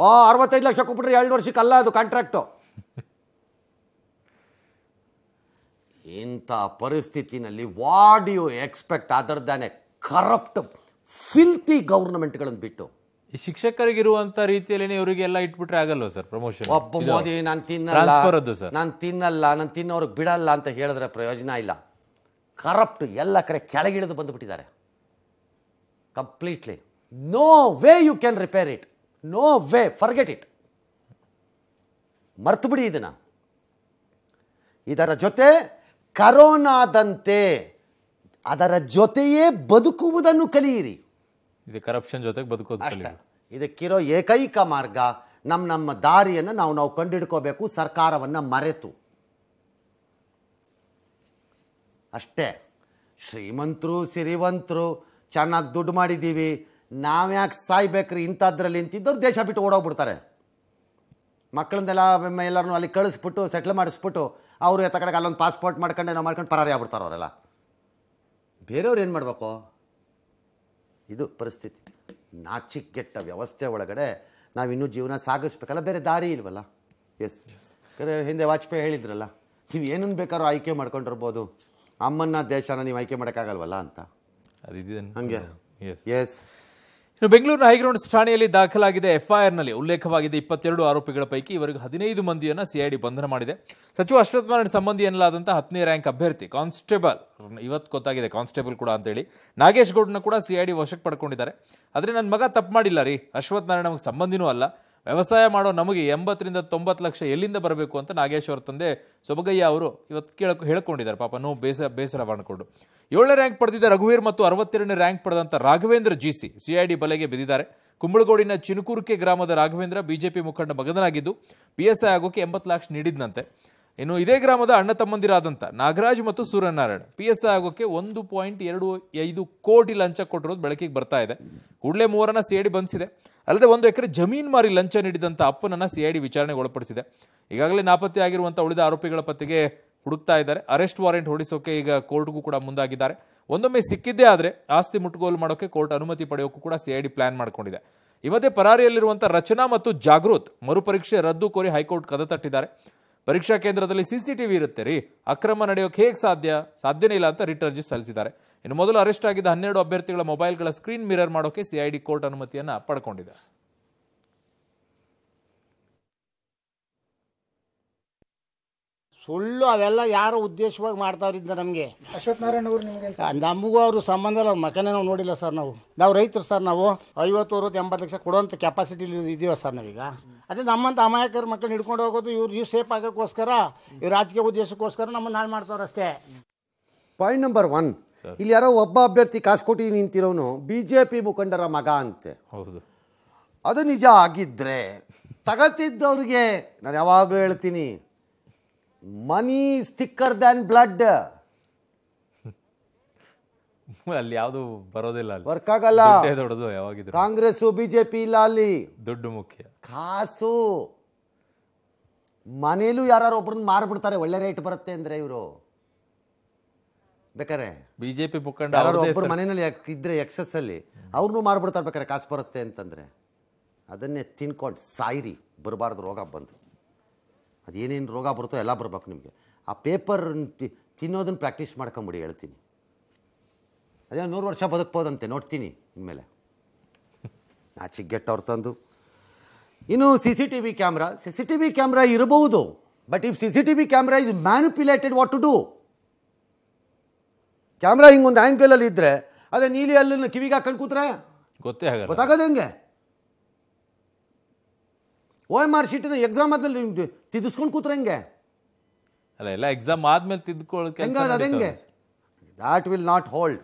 ಓ ಅರವತ್ತೈದು ಲಕ್ಷ ಕೊಟ್ಬಿಟ್ರೆ ಎರಡು ವರ್ಷಕ್ಕೆ ಅಲ್ಲ ಅದು ಕಾಂಟ್ರಾಕ್ಟು ಇಂಥ ಪರಿಸ್ಥಿತಿನಲ್ಲಿ what you expect other corrupt filthy ಗೌರ್ಮೆಂಟ್ಗಳನ್ನು ಬಿಟ್ಟು ಈ ಶಿಕ್ಷಕರಿಗಿರುವಂತ ರೀತಿಯಲ್ಲಿ ಎಲ್ಲ ಇಟ್ಬಿಟ್ರೆ ಆಗಲ್ಲ ಸರ್ ಪ್ರಮೋಷನ್ ಒಬ್ಬ ಮೋದಿ ನಾನು ತಿನ್ನಲ್ಲ ಸರ್ ನಾನು ತಿನ್ನಲ್ಲ ನಾನು ತಿನ್ನೋರಿಗೆ ಬಿಡಲ್ಲ ಅಂತ ಹೇಳಿದ್ರೆ ಪ್ರಯೋಜನ ಇಲ್ಲ ಕರಪ್ಟ್ ಎಲ್ಲ ಕಡೆ ಕೆಳಗಿಳಿದು ಬಂದುಬಿಟ್ಟಿದ್ದಾರೆ completely no way you can repair it no way forget it ಮರ್ತು ಬಿಡಿ ಇದನ್ನು ಇದರ ಜೊತೆ ಕರೋನಾದಂತೆ ಅದರ ಜೊತೆಯೇ ಬದುಕುವುದನ್ನು ಕಲಿಯಿರಿ ಇದು ಕರಪ್ಷನ್ ಜೊತೆಗೆ ಬದುಕೋದು ಇದಕ್ಕಿರೋ ಏಕೈಕ ಮಾರ್ಗ ನಮ್ಮ ನಮ್ಮ ದಾರಿಯನ್ನು ನಾವು ನಾವು ಕಂಡಿಡ್ಕೋಬೇಕು ಸರ್ಕಾರವನ್ನು ಮರೆತು ಅಷ್ಟೇ ಶ್ರೀಮಂತರು ಸಿರಿವಂತರು ಚೆನ್ನಾಗಿ ದುಡ್ಡು ಮಾಡಿದ್ದೀವಿ ಯಾಕೆ ಸಾಯ್ಬೇಕ್ರಿ ಇಂಥದ್ರಲ್ಲಿ ನಿಂತಿದ್ದವ್ರು ದೇಶ ಬಿಟ್ಟು ಓಡೋಗ್ಬಿಡ್ತಾರೆ ಮಕ್ಕಳನ್ನೆಲ್ಲ ಎಲ್ಲರೂ ಅಲ್ಲಿ ಕಳಿಸ್ಬಿಟ್ಟು ಸೆಟ್ಲ್ ಮಾಡಿಸ್ಬಿಟ್ಟು ಅವರು ಎತ್ತ ಕಡೆಗೆ ಅಲ್ಲೊಂದು ಪಾಸ್ಪೋರ್ಟ್ ಮಾಡ್ಕೊಂಡು ನಾವು ಮಾಡ್ಕೊಂಡು ಪರಾರಿ ಆಗ್ಬಿಡ್ತಾರೆ ಅವರೆಲ್ಲ ಬೇರೆಯವ್ರು ಏನು ಮಾಡಬೇಕು ಇದು ಪರಿಸ್ಥಿತಿ ನಾಚಿಕೆಟ್ಟ ವ್ಯವಸ್ಥೆ ಒಳಗಡೆ ನಾವು ಇನ್ನೂ ಜೀವನ ಸಾಗಿಸ್ಬೇಕಲ್ಲ ಬೇರೆ ದಾರಿ ಇಲ್ವಲ್ಲ ಎಸ್ ಹಿಂದೆ ವಾಜಪೇಯಿ ಹೇಳಿದ್ರಲ್ಲ ನೀವು ಏನನ್ನು ಬೇಕಾದ್ರೂ ಆಯ್ಕೆ ಮಾಡ್ಕೊಂಡಿರ್ಬೋದು ಅಮ್ಮನ್ನ ದೇಶನ ನೀವು ಆಯ್ಕೆ ಮಾಡೋಕ್ಕಾಗಲ್ವಲ್ಲ ಅಂತ ಅದು ಹಂಗೆ ಎಸ್ ಎಸ್ ಇನ್ನು ಬೆಂಗಳೂರಿನ ಹೈಗ್ರೌಂಡ್ಸ್ ಠಾಣೆಯಲ್ಲಿ ದಾಖಲಾಗಿದೆ ಎಫ್ಐಆರ್ನಲ್ಲಿ ಉಲ್ಲೇಖವಾಗಿದೆ ಇಪ್ಪತ್ತೆರಡು ಆರೋಪಿಗಳ ಪೈಕಿ ಇವರಿಗೆ ಹದಿನೈದು ಮಂದಿಯನ್ನು ಸಿಐಡಿ ಬಂಧನ ಮಾಡಿದೆ ಸಚಿವ ಅಶ್ವಥ್ ನಾರಾಯಣ ಸಂಬಂಧಿ ಎನ್ನಲಾದಂಥ ಹತ್ತನೇ ರ್ಯಾಂಕ್ ಅಭ್ಯರ್ಥಿ ಕಾನ್ಸ್ಟೇಬಲ್ ಇವತ್ತು ಗೊತ್ತಾಗಿದೆ ಕಾನ್ಸ್ಟೇಬಲ್ ಕೂಡ ಅಂತೇಳಿ ನಾಗೇಶ್ ಗೌಡ್ನ ಕೂಡ ಸಿಐಡಿ ವಶಕ್ಕೆ ಪಡ್ಕೊಂಡಿದ್ದಾರೆ ಆದರೆ ನನ್ನ ಮಗ ತಪ್ಪು ಮಾಡಿಲ್ಲ ರೀ ಅಶ್ವಥ್ ನಾರಾಯಣ ಅವ್ರಿಗೆ ಸಂಬಂಧಿನೂ ಅಲ್ಲ ವ್ಯವಸಾಯ ಮಾಡೋ ನಮಗೆ ಎಂಬತ್ತರಿಂದ ತೊಂಬತ್ತು ಲಕ್ಷ ಎಲ್ಲಿಂದ ಬರಬೇಕು ಅಂತ ನಾಗೇಶ್ವರ ತಂದೆ ಸೊಬಗಯ್ಯ ಅವರು ಇವತ್ತು ಕೇಳಕ್ಕೆ ಹೇಳ್ಕೊಂಡಿದ್ದಾರೆ ಪಾಪ ನೋವು ಬೇಸರ ಬೇಸರ ಮಾಡಿಕೊಂಡು ಏಳನೇ ರ್ಯಾಂಕ್ ಪಡೆದಿದ್ದ ರಘುವೀರ್ ಮತ್ತು ಅರವತ್ತೆರಡನೇ ರ್ಯಾಂಕ್ ಪಡೆದಂಥ ರಾಘವೇಂದ್ರ ಜಿ ಸಿ ಸಿಐಡಿ ಬಲೆಗೆ ಬಿದ್ದಿದ್ದಾರೆ ಕುಂಬಳಗೋಡಿನ ಚಿನುಕುರ್ಕೆ ಗ್ರಾಮದ ರಾಘವೇಂದ್ರ ಬಿಜೆಪಿ ಮುಖಂಡ ಮಗನಾಗಿದ್ದು ಪಿ ಎಸ್ ಐ ಆಗೋಕೆ ಎಂಬತ್ತು ಲಕ್ಷ ನೀಡಿದ್ದಂತೆ ಇನ್ನು ಇದೇ ಗ್ರಾಮದ ಅಣ್ಣ ತಮ್ಮಂದಿರಾದಂಥ ನಾಗರಾಜ್ ಮತ್ತು ಸೂರ್ಯನಾರಾಯಣ ಪಿ ಎಸ್ ಐ ಆಗೋಕ್ಕೆ ಒಂದು ಪಾಯಿಂಟ್ ಎರಡು ಐದು ಕೋಟಿ ಲಂಚ ಕೊಟ್ಟಿರೋದು ಬೆಳಕಿಗೆ ಬರ್ತಾ ಇದೆ ಕೂಡಲೇ ಮೂವರನ್ನ ಡಿ ಬಂಧಿಸಿದೆ ಅಲ್ಲದೆ ಒಂದು ಎಕರೆ ಜಮೀನು ಮಾರಿ ಲಂಚ ನೀಡಿದಂಥ ಅಪ್ಪನನ್ನು ಡಿ ವಿಚಾರಣೆಗೆ ಒಳಪಡಿಸಿದೆ ಈಗಾಗಲೇ ನಾಪತ್ತೆ ಆಗಿರುವಂಥ ಉಳಿದ ಆರೋಪಿಗಳ ಪತ್ತೆಗೆ ಹುಡುಕ್ತಾ ಇದ್ದಾರೆ ಅರೆಸ್ಟ್ ವಾರೆಂಟ್ ಹೊಡಿಸೋಕೆ ಈಗ ಕೋರ್ಟ್ಗೂ ಕೂಡ ಮುಂದಾಗಿದ್ದಾರೆ ಒಂದೊಮ್ಮೆ ಸಿಕ್ಕಿದ್ದೇ ಆದರೆ ಆಸ್ತಿ ಮುಟ್ಟುಗೋಲು ಮಾಡೋಕ್ಕೆ ಕೋರ್ಟ್ ಅನುಮತಿ ಪಡೆಯೋಕ್ಕೂ ಕೂಡ ಡಿ ಪ್ಲಾನ್ ಮಾಡಿಕೊಂಡಿದೆ ಈ ಮಧ್ಯೆ ಪರಾರಿಯಲ್ಲಿರುವಂಥ ರಚನಾ ಮತ್ತು ಜಾಗೃತ್ ಮರುಪರೀಕ್ಷೆ ರದ್ದು ಕೋರಿ ಹೈಕೋರ್ಟ್ ಕದ ತಟ್ಟಿದ್ದಾರೆ ಪರೀಕ್ಷಾ ಕೇಂದ್ರದಲ್ಲಿ ಸಿಸಿಟಿವಿ ಇರುತ್ತೆ ರೀ ಅಕ್ರಮ ನಡೆಯೋಕೆ ಹೇಗೆ ಸಾಧ್ಯ ಸಾಧ್ಯನೇ ಇಲ್ಲ ಅಂತ ರಿಟ್ ಅರ್ಜಿ ಸಲ್ಲಿಸಿದ್ದಾರೆ ಇನ್ನು ಮೊದಲು ಅರೆಸ್ಟ್ ಆಗಿದ್ದ ಹನ್ನೆರಡು ಅಭ್ಯರ್ಥಿಗಳ ಮೊಬೈಲ್ಗಳ ಸ್ಕ್ರೀನ್ ಮಿರರ್ ಮಾಡೋಕೆ ಸಿಐಡಿ ಕೋರ್ಟ್ ಅನುಮತಿಯನ್ನು ಪಡ್ಕೊಂಡಿದೆ ಸುಳ್ಳು ಅವೆಲ್ಲ ಯಾರು ಉದ್ದೇಶವಾಗಿ ಮಾಡ್ತಾವ್ರಿಂದ ನಮಗೆ ಅಶ್ವಥ್ ನಮಗೂ ಅವರು ಸಂಬಂಧ ಇಲ್ಲ ಅವ್ರ ಮಕ್ಕನೇ ನಾವು ನೋಡಿಲ್ಲ ಸರ್ ನಾವು ನಾವು ರೈತರು ಸರ್ ನಾವು ಐವತ್ತು ಅರವತ್ತು ಎಂಬತ್ತು ಲಕ್ಷ ಕೊಡುವಂಥ ಕೆಪಾಸಿಟಿ ಇದೀವ ಸರ್ ನಾವೀಗ ಅದೇ ನಮ್ಮಂತ ಅಮಾಯಕರ ಮಕ್ಕಳನ್ನ ಹಿಡ್ಕೊಂಡು ಹೋಗೋದು ಇವ್ರು ಇವ್ರು ಸೇಫ್ ಆಗೋಕ್ಕೋಸ್ಕರ ಇವ್ರ ರಾಜಕೀಯ ಉದ್ದೇಶಕ್ಕೋಸ್ಕರ ನಮ್ಮನ್ನು ಹಾಳು ಮಾಡ್ತಾರಷ್ಟೇ ಅಷ್ಟೇ ಪಾಯಿಂಟ್ ನಂಬರ್ ಒನ್ ಇಲ್ಲಿ ಯಾರೋ ಒಬ್ಬ ಅಭ್ಯರ್ಥಿ ಕಾಸು ಕೊಟ್ಟು ನಿಂತಿರೋನು ಬಿ ಜೆ ಪಿ ಮುಖಂಡರ ಮಗ ಅಂತೆ ಹೌದು ಅದು ನಿಜ ಆಗಿದ್ದರೆ ತಗತ್ತಿದ್ದವ್ರಿಗೆ ನಾನು ಯಾವಾಗಲೂ ಹೇಳ್ತೀನಿ money is thicker than blood <laughs> ಅಲ್ಲಿ ಯಾವುದು ಬರೋದಿಲ್ಲ ವರ್ಕ್ ಆಗಲ್ಲ ದೊಡ್ಡದು ಯಾವಾಗಿದ್ರು ಕಾಂಗ್ರೆಸ್ ಬಿಜೆಪಿ ಇಲ್ಲ ಅಲ್ಲಿ ದುಡ್ಡು ಮುಖ್ಯ ಕಾಸು ಮನೇಲೂ ಯಾರು ಒಬ್ರನ್ನ ಮಾರ್ಬಿಡ್ತಾರೆ ಒಳ್ಳೆ ರೇಟ್ ಬರುತ್ತೆ ಅಂದ್ರೆ ಇವರು ಬೇಕಾರೆ ಬಿಜೆಪಿ ಮುಖಂಡ ಮನೆಯಲ್ಲಿ ಇದ್ರೆ ಎಕ್ಸಸ್ ಅಲ್ಲಿ ಅವ್ರನ್ನು ಮಾರ್ಬಿಡ್ತಾರೆ ಬೇಕಾರೆ ಕಾಸು ಬರುತ್ತೆ ಅಂತಂದ್ರೆ ಅದನ್ನೇ ತಿನ್ಕೊಂಡು ಸಾಯಿರಿ ಬರಬಾರ್ದು ರೋಗ ಬಂದು ಅದೇನೇನು ರೋಗ ಬರುತ್ತೋ ಎಲ್ಲ ಬರಬೇಕು ನಿಮಗೆ ಆ ಪೇಪರ್ ತಿನ್ನೋದನ್ನು ಪ್ರಾಕ್ಟೀಸ್ ಮಾಡ್ಕೊಂಬಿಡಿ ಹೇಳ್ತೀನಿ ಅದೇ ನೂರು ವರ್ಷ ಬದುಕ್ಬೋದಂತೆ ನೋಡ್ತೀನಿ ಇನ್ಮೇಲೆ ನಾ ಚಿಗ್ಗೆಟ್ಟವ್ರು ತಂದು ಇನ್ನು C C T V camera C C T V camera ಇರಬಹುದು but if C C T V camera is manipulated what to do camera ಹಿಂಗೊಂದು ಆ್ಯಂಗಲಲ್ಲಿ ಇದ್ದರೆ ಅದೇ ನೀಲಿ ಅಲ್ಲನ್ನು ಕಿವಿಗೆ ಹಾಕೊಂಡು ಕೂತ್ರೆ ಗೊತ್ತೇ ಗೊತ್ತಾಗೋದು ಹೆಂಗೆ ಓ ಎಮ್ ಆರ್ ಶೀಟಿನ ಎಕ್ಸಾಮ್ ಆದ್ಮೇಲೆ ತಿದ್ದಿಸ್ಕೊಂಡು ಕೂತ್ರೆ ಹೆಂಗೆ ಅಲ್ಲ ಎಲ್ಲ ಎಕ್ಸಾಮ್ ಆದ್ಮೇಲೆ ತಿದ್ಕೊಳ್ಳೋಕೆ ಅದು ಹೆಂಗೆ ದ್ಯಾಟ್ ವಿಲ್ ನಾಟ್ ಹೋಲ್ಡ್